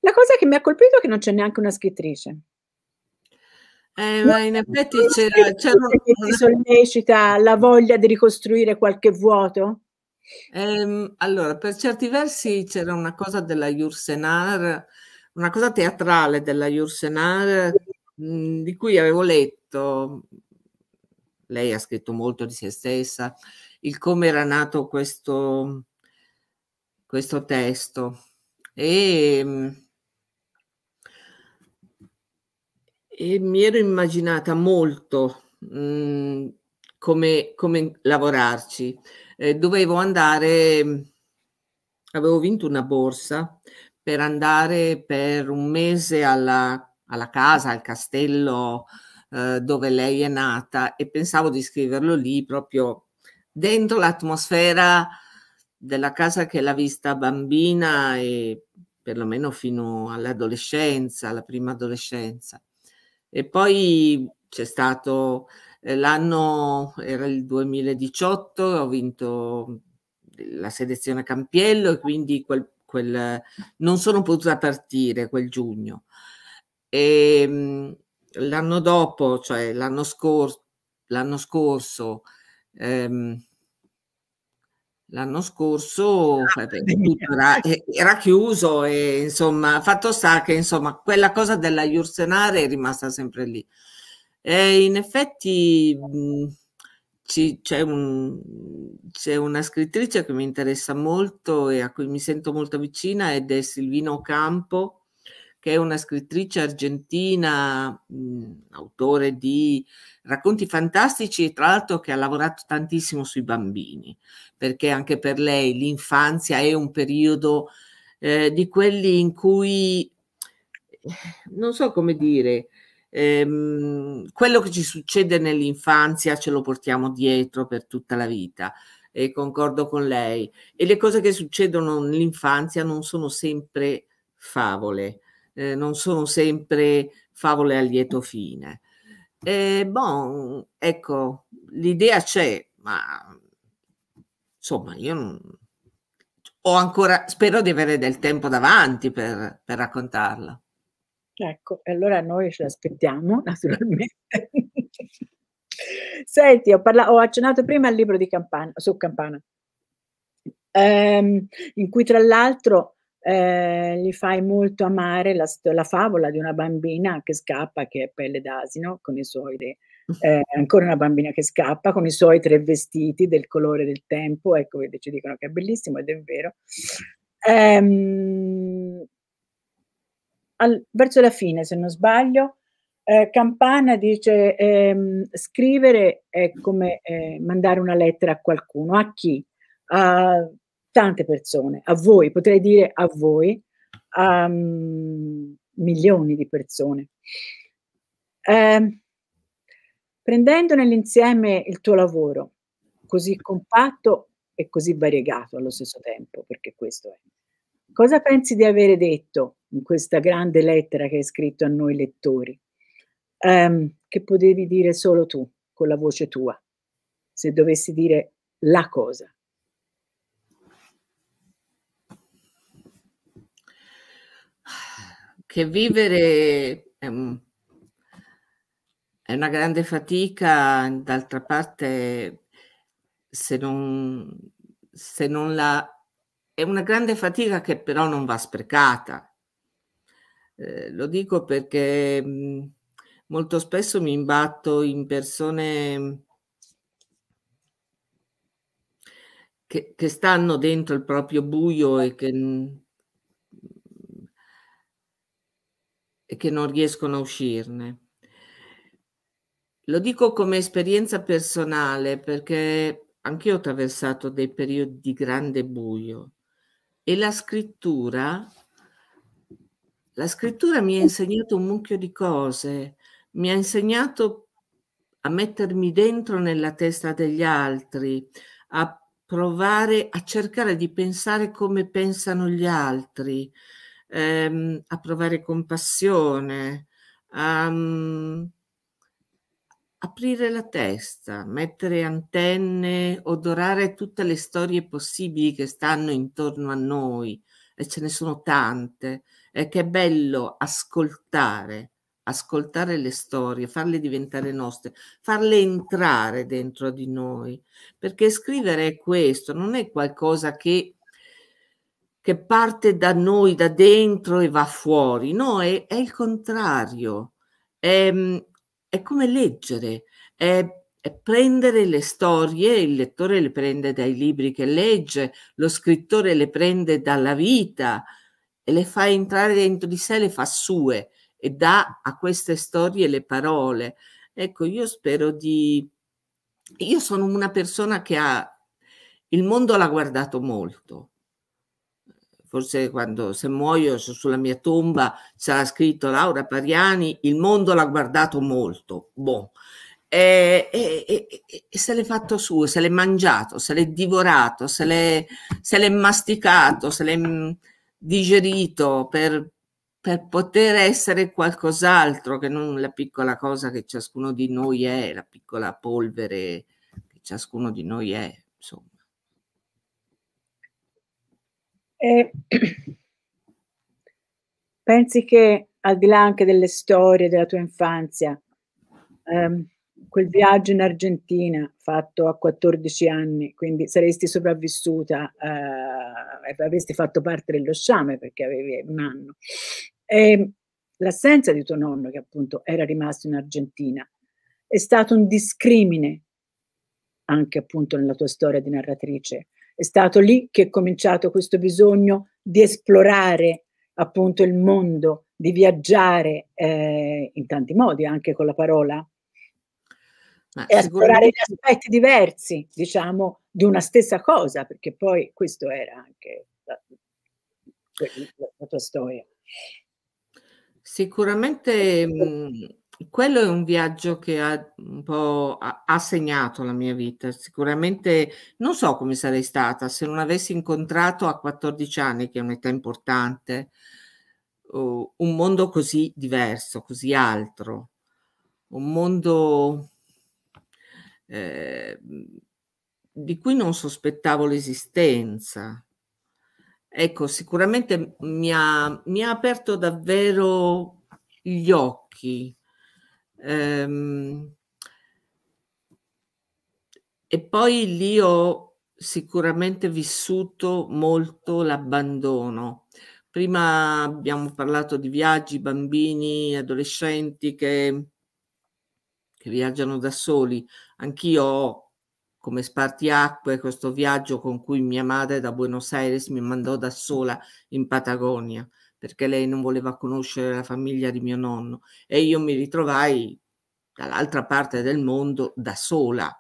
La cosa che mi ha colpito è che non c'è neanche una scrittrice. Eh, ma in effetti c'era, c'era che ti sollecita la voglia di ricostruire qualche vuoto? Ehm, allora, per certi versi c'era una cosa della Jursenar, una cosa teatrale della Jursenar mm, di cui avevo letto. Lei ha scritto molto di se stessa il come era nato questo, questo testo. E, mm, e, mi ero immaginata molto mh, mm, come, come, lavorarci. Eh, dovevo andare, mm, avevo vinto una borsa per andare per un mese alla, alla casa, al castello eh, dove lei è nata e pensavo di scriverlo lì proprio dentro l'atmosfera della casa che l'ha vista bambina e perlomeno fino all'adolescenza, alla prima adolescenza. E poi c'è stato eh, l'anno, era il 2018, ho vinto la selezione Campiello e quindi quel, quel, non sono potuta partire quel giugno. E, ehm, l'anno dopo, cioè l'anno, scor- l'anno scorso, ehm, l'anno scorso eh, era, eh, era, chiuso e insomma fatto sta che insomma quella cosa della Jursenare è rimasta sempre lì e in effetti c'è, un, una scrittrice che mi interessa molto e a cui mi sento molto vicina ed è Silvino Campo che è una scrittrice argentina, mh, mm, autore di racconti fantastici e tra l'altro che ha lavorato tantissimo sui bambini, perché anche per lei l'infanzia è un periodo eh, di quelli in cui, eh, non so come dire, ehm, quello che ci succede nell'infanzia ce lo portiamo dietro per tutta la vita e concordo con lei. E le cose che succedono nell'infanzia non sono sempre favole, eh, non sono sempre favole a lieto fine. E, eh, bon, ecco, l'idea c'è, ma insomma, io non, ho ancora, spero di avere del tempo davanti per, per raccontarla. Ecco, allora noi ce l'aspettiamo, *laughs* naturalmente. Senti, ho, parlato, ho, accennato prima al libro di Campana, su Campana, ehm, in cui tra l'altro eh, gli fai molto amare la, la, favola di una bambina che scappa, che è pelle d'asino, con i suoi... De- *laughs* eh, ancora una bambina che scappa con i suoi tre vestiti del colore del tempo, ecco, vedi, ci dicono che è bellissimo ed è vero. Ehm, al, verso la fine, se non sbaglio, eh, Campana dice ehm, scrivere è come eh, mandare una lettera a qualcuno, a chi? A, tante persone, a voi, potrei dire a voi, a um, milioni di persone. Eh, prendendo nell'insieme il tuo lavoro, così compatto e così variegato allo stesso tempo, perché questo è. Cosa pensi di avere detto in questa grande lettera che hai scritto a noi lettori, ehm, che potevi dire solo tu, con la voce tua, se dovessi dire la cosa? che vivere è, è una grande fatica, d'altra parte se non, se non la... è una grande fatica che però non va sprecata. Eh, lo dico perché mm, molto spesso mi imbatto in persone che, che, stanno dentro il proprio buio e che che non riescono a uscirne. Lo dico come esperienza personale perché anch'io ho attraversato dei periodi di grande buio e la scrittura, la scrittura mi ha insegnato un mucchio di cose, mi ha insegnato a mettermi dentro nella testa degli altri, a provare a cercare di pensare come pensano gli altri, ehm, a provare compassione, a um, aprire la testa, mettere antenne, odorare tutte le storie possibili che stanno intorno a noi, e ce ne sono tante, e che è bello ascoltare, ascoltare le storie, farle diventare nostre, farle entrare dentro di noi, perché scrivere è questo, non è qualcosa che che parte da noi, da dentro e va fuori. No, è, è il contrario. È, ehm, è come leggere, è, è, prendere le storie, il lettore le prende dai libri che legge, lo scrittore le prende dalla vita e le fa entrare dentro di sé, le fa sue e dà a queste storie le parole. Ecco, io spero di... Io sono una persona che ha... Il mondo l'ha guardato molto, forse quando se muoio sulla mia tomba sarà scritto Laura Pariani, il mondo l'ha guardato molto, boh. E, e, e, e, se l'è fatto suo, se l'è mangiato, se l'è divorato, se l'è, se l'è masticato, se l'è mm, digerito per, per poter essere qualcos'altro che non la piccola cosa che ciascuno di noi è, la piccola polvere che ciascuno di noi è, insomma. E *clears throat* pensi che al di là anche delle storie della tua infanzia, ehm, quel viaggio in Argentina fatto a 14 anni, quindi saresti sopravvissuta eh, e avresti fatto parte dello sciame perché avevi un anno. E ehm, l'assenza di tuo nonno, che appunto era rimasto in Argentina, è stato un discrimine anche appunto nella tua storia di narratrice è stato lì che è cominciato questo bisogno di esplorare appunto il mondo, di viaggiare eh, in tanti modi, anche con la parola, ma e esplorare gli aspetti diversi, diciamo, di una stessa cosa, perché poi questo era anche la, la, la tua storia. Sicuramente eh, mh, quello è un viaggio che ha un po' ha segnato la mia vita. Sicuramente non so come sarei stata se non avessi incontrato a 14 anni, che è un'età importante, un mondo così diverso, così altro, un mondo eh, di cui non sospettavo l'esistenza. Ecco, sicuramente mi ha, mi ha aperto davvero gli occhi Ehm, e poi lì ho sicuramente vissuto molto l'abbandono. Prima abbiamo parlato di viaggi, bambini, adolescenti che, che viaggiano da soli. Anch'io ho come spartiacque questo viaggio con cui mia madre da Buenos Aires mi mandò da sola in Patagonia perché lei non voleva conoscere la famiglia di mio nonno e io mi ritrovai dall'altra parte del mondo da sola.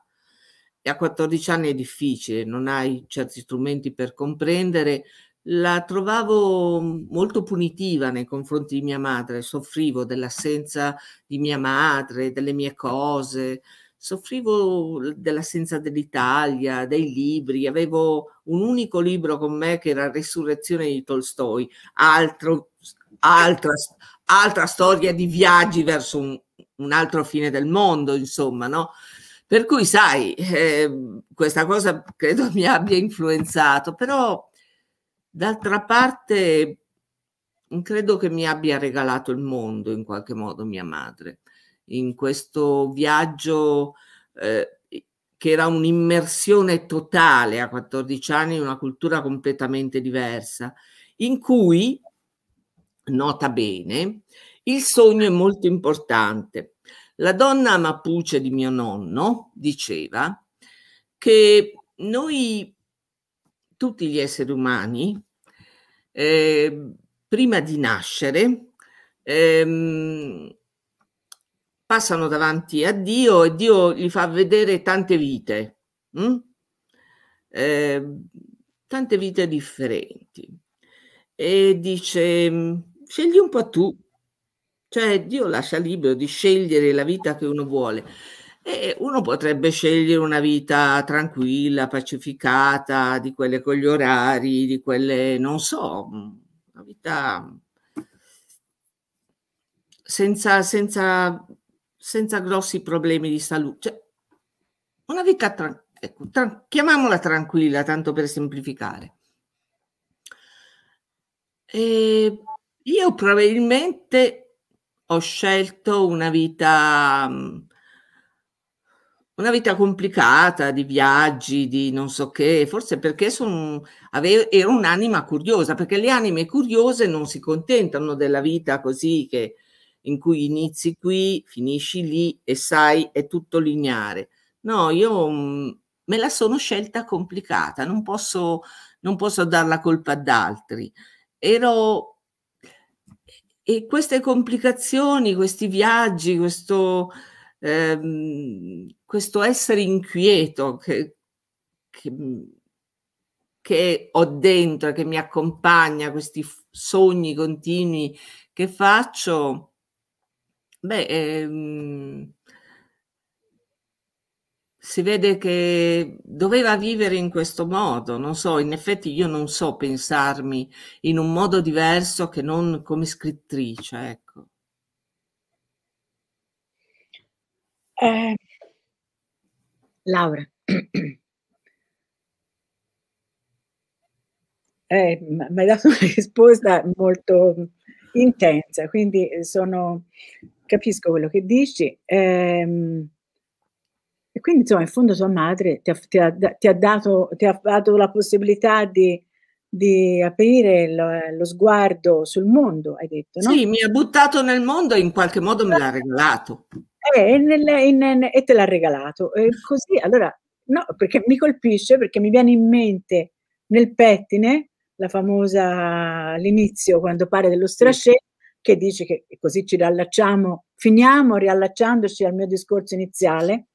E a 14 anni è difficile, non hai certi strumenti per comprendere. La trovavo molto punitiva nei confronti di mia madre, soffrivo dell'assenza di mia madre, delle mie cose, soffrivo dell'assenza dell'Italia, dei libri, avevo un unico libro con me che era Resurrezione di Tolstoi, altro, altra, altra storia di viaggi verso un, un altro fine del mondo, insomma, no? Per cui, sai, eh, questa cosa credo mi abbia influenzato, però d'altra parte credo che mi abbia regalato il mondo in qualche modo mia madre in questo viaggio eh, che era un'immersione totale a 14 anni in una cultura completamente diversa, in cui, nota bene, il sogno è molto importante. La donna mapuche di mio nonno diceva che noi, tutti gli esseri umani, eh, prima di nascere, ehm, passano davanti a Dio e Dio gli fa vedere tante vite, mh? Mm? Eh, tante vite differenti. E dice, mm, scegli un po' tu, cioè Dio lascia libero di scegliere la vita che uno vuole. E uno potrebbe scegliere una vita tranquilla, pacificata, di quelle con gli orari, di quelle, non so, mm, una vita senza, senza senza grossi problemi di salute. Cioè, una vita, tra, ecco, tra, chiamiamola tranquilla, tanto per semplificare. E ehm, io probabilmente ho scelto una vita, mm, una vita complicata di viaggi, di non so che, forse perché sono, avevo, ero un'anima curiosa, perché le anime curiose non si contentano della vita così che in cui inizi qui, finisci lì e sai è tutto lineare. No, io mm, me la sono scelta complicata, non posso, non posso dar la colpa ad altri. Ero e queste complicazioni, questi viaggi, questo, ehm, questo essere inquieto che, che, che, ho dentro, che mi accompagna, questi sogni continui che faccio, Beh, ehm, si vede che doveva vivere in questo modo, non so, in effetti io non so pensarmi in un modo diverso che non come scrittrice, ecco. Eh, Laura. Eh, mi hai dato una *laughs* risposta molto intensa, quindi eh, sono capisco quello che dici. Ehm, e quindi, insomma, in fondo tua madre ti ha, ti ha, ti ha, dato, ti ha dato, la possibilità di, di aprire lo, lo, sguardo sul mondo, hai detto, no? Sì, mi ha buttato nel mondo e in qualche modo me l'ha eh. regalato. Eh, e, nel, in, in, e te l'ha regalato. E così, allora, no, perché mi colpisce, perché mi viene in mente nel pettine la famosa l'inizio, quando pare dello strascello, che dice che così ci riallacciamo, finiamo riallacciandoci al mio discorso iniziale,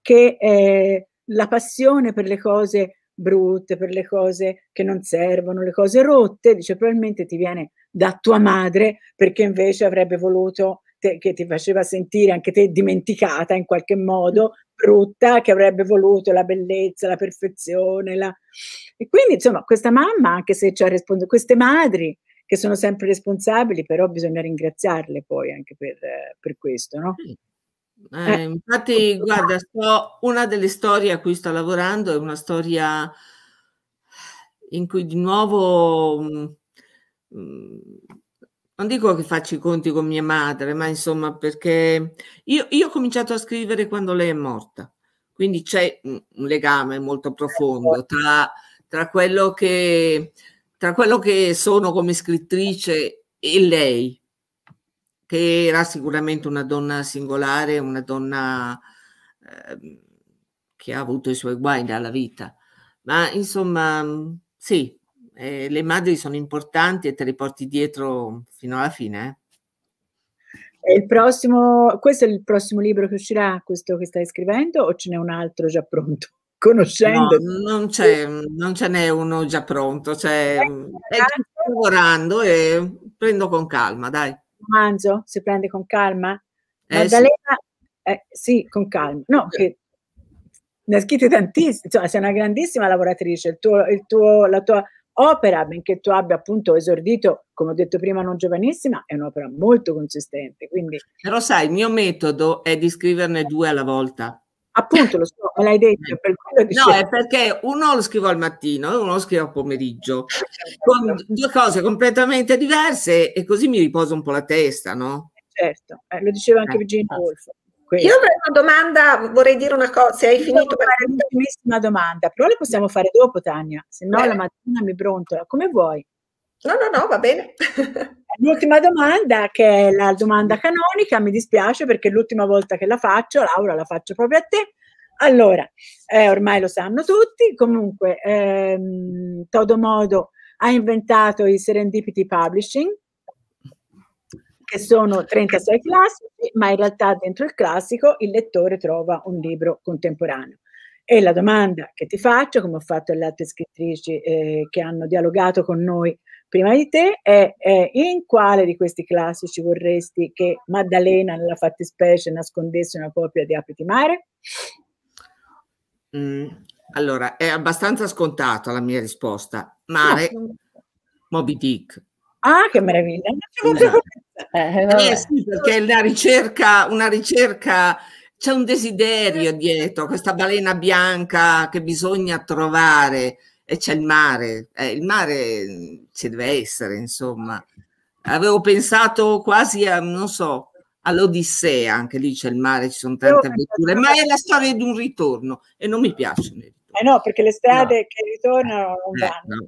che eh, la passione per le cose brutte, per le cose che non servono, le cose rotte, dice probabilmente ti viene da tua madre perché invece avrebbe voluto te, che ti faceva sentire anche te dimenticata in qualche modo, brutta, che avrebbe voluto la bellezza, la perfezione. La... E quindi insomma questa mamma, anche se ci ha risposto, queste madri che sono sempre responsabili, però bisogna ringraziarle poi anche per, per questo, no? Eh, eh. infatti, guarda, sto, una delle storie a cui sto lavorando è una storia in cui di nuovo, mh, mm, mm, non dico che faccio i conti con mia madre, ma insomma perché io, io ho cominciato a scrivere quando lei è morta, quindi c'è un legame molto profondo certo. tra, tra quello che tra quello che sono come scrittrice e lei, che era sicuramente una donna singolare, una donna eh, che ha avuto i suoi guai dalla vita, ma insomma sì, eh, le madri sono importanti e te le porti dietro fino alla fine. Eh. Prossimo, questo è il prossimo libro che uscirà, questo che stai scrivendo, o ce n'è un altro già pronto? conoscendo... No, non, c'è, non ce n'è uno già pronto, cioè, eh, mm, sto lavorando e prendo con calma, dai. Mangio, si prende con calma? Eh, Maddalena, eh, eh, sì. con calma. No, che ne ha scritte tantissime, sei una grandissima lavoratrice, il tuo, il tuo, la tua opera, benché tu abbia appunto esordito, come ho detto prima, non giovanissima, è un'opera molto consistente. Quindi... Però sai, il mio metodo è di scriverne due alla volta. Appunto, lo so, me l'hai detto. Per no, è perché uno lo scrivo al mattino e uno lo scrivo al pomeriggio, con due cose completamente diverse e così mi riposo un po' la testa, no? Certo, eh, lo diceva anche eh, Virginia Woolf. Questo. Io avrei una domanda, vorrei dire una cosa, se hai Io finito per fare un'ultimissima domanda, però la possiamo fare dopo Tania, se no eh. la mattina mi brontola, come vuoi. No, no, no, va bene. *laughs* L'ultima domanda, che è la domanda canonica, mi dispiace perché l'ultima volta che la faccio, Laura, la faccio proprio a te. Allora, eh, ormai lo sanno tutti, comunque ehm, Todo Modo ha inventato i Serendipity Publishing, che sono 36 classici, ma in realtà dentro il classico il lettore trova un libro contemporaneo. E la domanda che ti faccio, come ho fatto alle altre scrittrici eh, che hanno dialogato con noi prima di te è, è in quale di questi classici vorresti che Maddalena, nella fattispecie, nascondesse una coppia di Apriti Mare? Mm, allora, è abbastanza scontata la mia risposta. Mare, no. Moby Dick. Ah, che meraviglia! Non no. Esatto. eh, eh, sì, perché una ricerca, una ricerca, c'è un desiderio dietro, questa balena bianca che bisogna trovare e c'è il mare, eh, il mare mhmm, ci deve essere, insomma. Avevo pensato quasi a, non so, all'Odissea, anche lì c'è il mare, ci sono tante avventure, ma è la storia di un ritorno e non mi piacciono. Eh no, perché le strade no. che ritornano eh, non eh,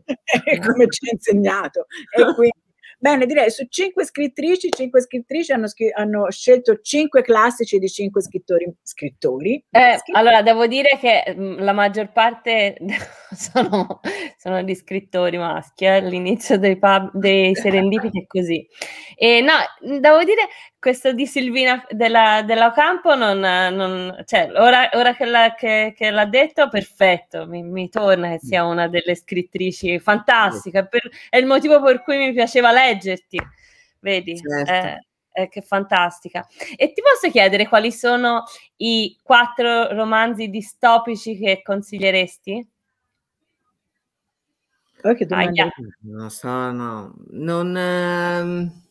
vanno, eh, no. *laughs* come ci ha insegnato. E quindi Bene, direi su cinque scrittrici, cinque scrittrici hanno, scri hanno scelto cinque classici di cinque scrittori. scrittori. Eh, allora, devo dire che mm, la maggior parte *laughs* sono, sono di scrittori maschi, eh? l'inizio dei, dei serendipiti è così. E no, devo dire questo di Silvina della, della Campo non, non cioè, ora, ora che, la, che, che, l'ha, detto, perfetto, mi, mi, torna che sia una delle scrittrici fantastiche. per, è il motivo per cui mi piaceva leggerti, vedi? Certo. Eh, eh, che fantastica. E ti posso chiedere quali sono i quattro romanzi distopici che consiglieresti? Oh, che domanda. Ah, yeah. No, so, no. Non... Ehm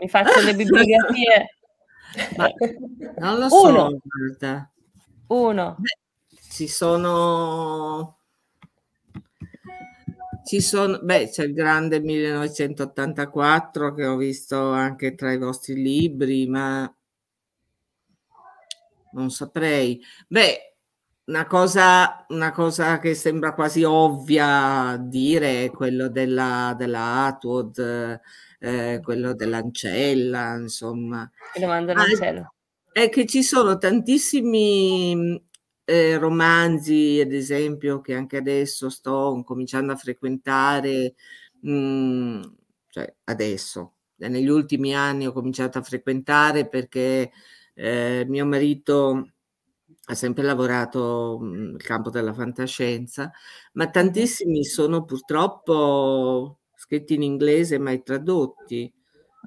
mi faccio le bibliografie. *laughs* Ma non lo so, Uno. guarda. Uno. Beh, ci sono... Ci sono, beh, c'è il grande 1984 che ho visto anche tra i vostri libri, ma non saprei. Beh, una cosa, una cosa che sembra quasi ovvia dire è quello della, della Atwood eh, quello dell'ancella, insomma. Il romanzo ah, dell'ancella. È che ci sono tantissimi mm, eh, romanzi, ad esempio, che anche adesso sto cominciando a frequentare, mh, mm, cioè adesso, eh, negli ultimi anni ho cominciato a frequentare perché eh, mio marito ha sempre lavorato mm, nel campo della fantascienza, ma tantissimi sono purtroppo scritti in inglese mai tradotti.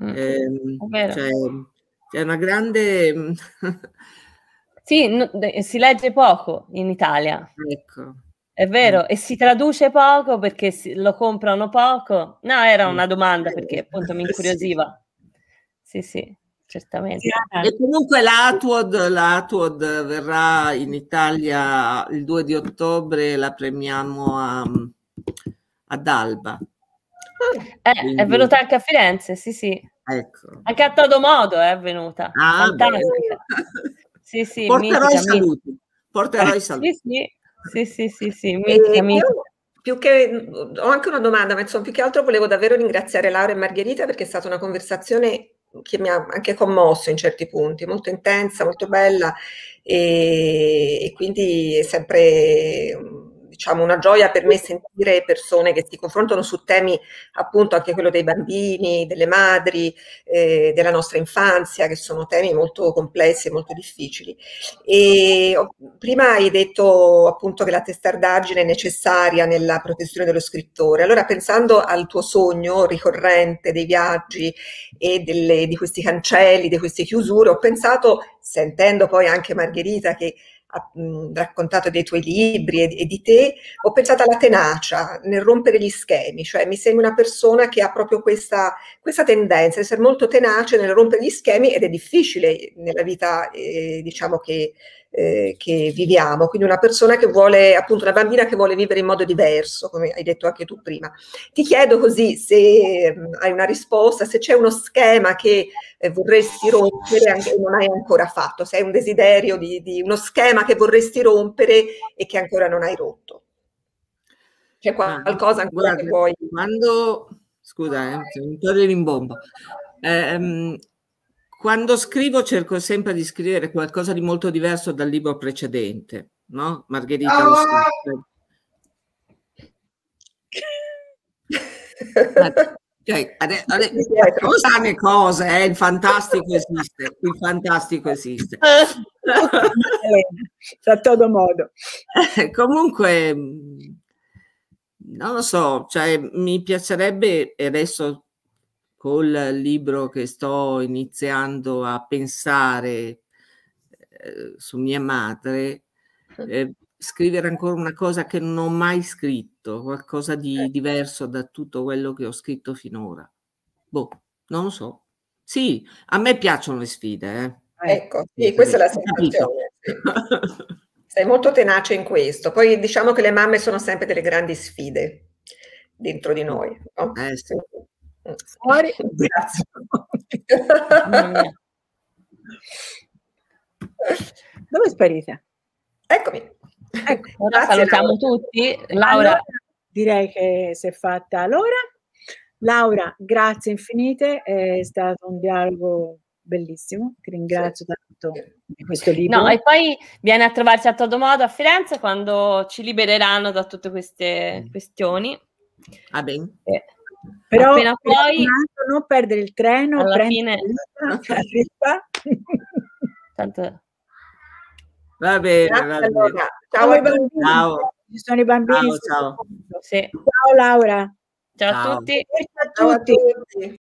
Mm. Eh, cioè, c'è una grande... sì, no, si legge poco in Italia. Ecco. È vero, mm. e si traduce poco perché si, lo comprano poco. No, era mm. una domanda eh, perché appunto mi eh, incuriosiva. Sì, sì, certamente. E comunque l'Atwood, l'Atwood verrà in Italia il 2 di ottobre, la premiamo a, ad Alba. *laughs* Eh, Quindi... È venuta anche a Firenze, sì, sì. Ecco. Anche a Todo Modo è venuta. Ah, Fantastica. Sì, sì, *laughs* Porterò mitica, i saluti. Porterò eh, i *laughs* saluti. Sì, sì, sì, sì, sì, mitica, mitica. Più che, ho anche una domanda, ma insomma, più che altro volevo davvero ringraziare Laura e Margherita perché è stata una conversazione che mi ha anche commosso in certi punti, molto intensa, molto bella e, e quindi è sempre diciamo, una gioia per me sentire persone che si confrontano su temi appunto anche quello dei bambini, delle madri, eh, della nostra infanzia, che sono temi molto complessi e molto difficili. E prima hai detto appunto che la testardaggine è necessaria nella protezione dello scrittore. Allora, pensando al tuo sogno ricorrente dei viaggi e delle, di questi cancelli, di queste chiusure, ho pensato, sentendo poi anche Margherita che raccontato dei tuoi libri e, e, di te, ho pensato alla tenacia nel rompere gli schemi, cioè mi sembra una persona che ha proprio questa, questa tendenza, essere molto tenace nel rompere gli schemi ed è difficile nella vita, eh, diciamo che eh, che viviamo, quindi una persona che vuole, appunto una bambina che vuole vivere in modo diverso, come hai detto anche tu prima. Ti chiedo così se mh, hai una risposta, se c'è uno schema che eh, vorresti rompere anche non hai ancora fatto, se hai un desiderio di, di uno schema che vorresti rompere e che ancora non hai rotto c'è qualcosa ancora Guarda, che vuoi. Quando, scusa, eh, un po' di rimbombo. Eh, quando scrivo cerco sempre di scrivere qualcosa di molto diverso dal libro precedente, no? Margherita oh! Cioè, adesso, adesso, sane cose, eh, il fantastico esiste, il fantastico esiste. *laughs* A todo modo. Eh, comunque, non lo so, cioè, mi piacerebbe, e adesso col libro che sto iniziando a pensare eh, su mia madre, eh, scrivere ancora una cosa che non ho mai scritto, qualcosa di eh. diverso da tutto quello che ho scritto finora. Boh, non lo so. Sì, a me piacciono le sfide. Eh. eh ecco, sì, questa è la sensazione. *laughs* Sei molto tenace in questo. Poi diciamo che le mamme sono sempre delle grandi sfide dentro di noi. No? Eh, sì. Fuori. *laughs* Grazie. *laughs* Dove sparite? Eccomi. Ecco, ora salutiamo Laura. tutti. Laura. Allora, direi che si è fatta l'ora. Laura, grazie infinite, è stato un dialogo bellissimo, ti ringrazio sì. tanto di questo libro. No, e poi viene a trovarci a Todo Modo a Firenze quando ci libereranno da tutte queste mm. questioni. Ah, bene. Eh. Però appena poi... Non perdere il treno, alla fine... La Tanto... Va bene, va bene. Allora. Ciao, ciao, bambini. Ciao. Eh, ci sono i bambini. Ciao, ciao. Sì. ciao Laura. Ciao, ciao, a tutti. Ciao a tutti.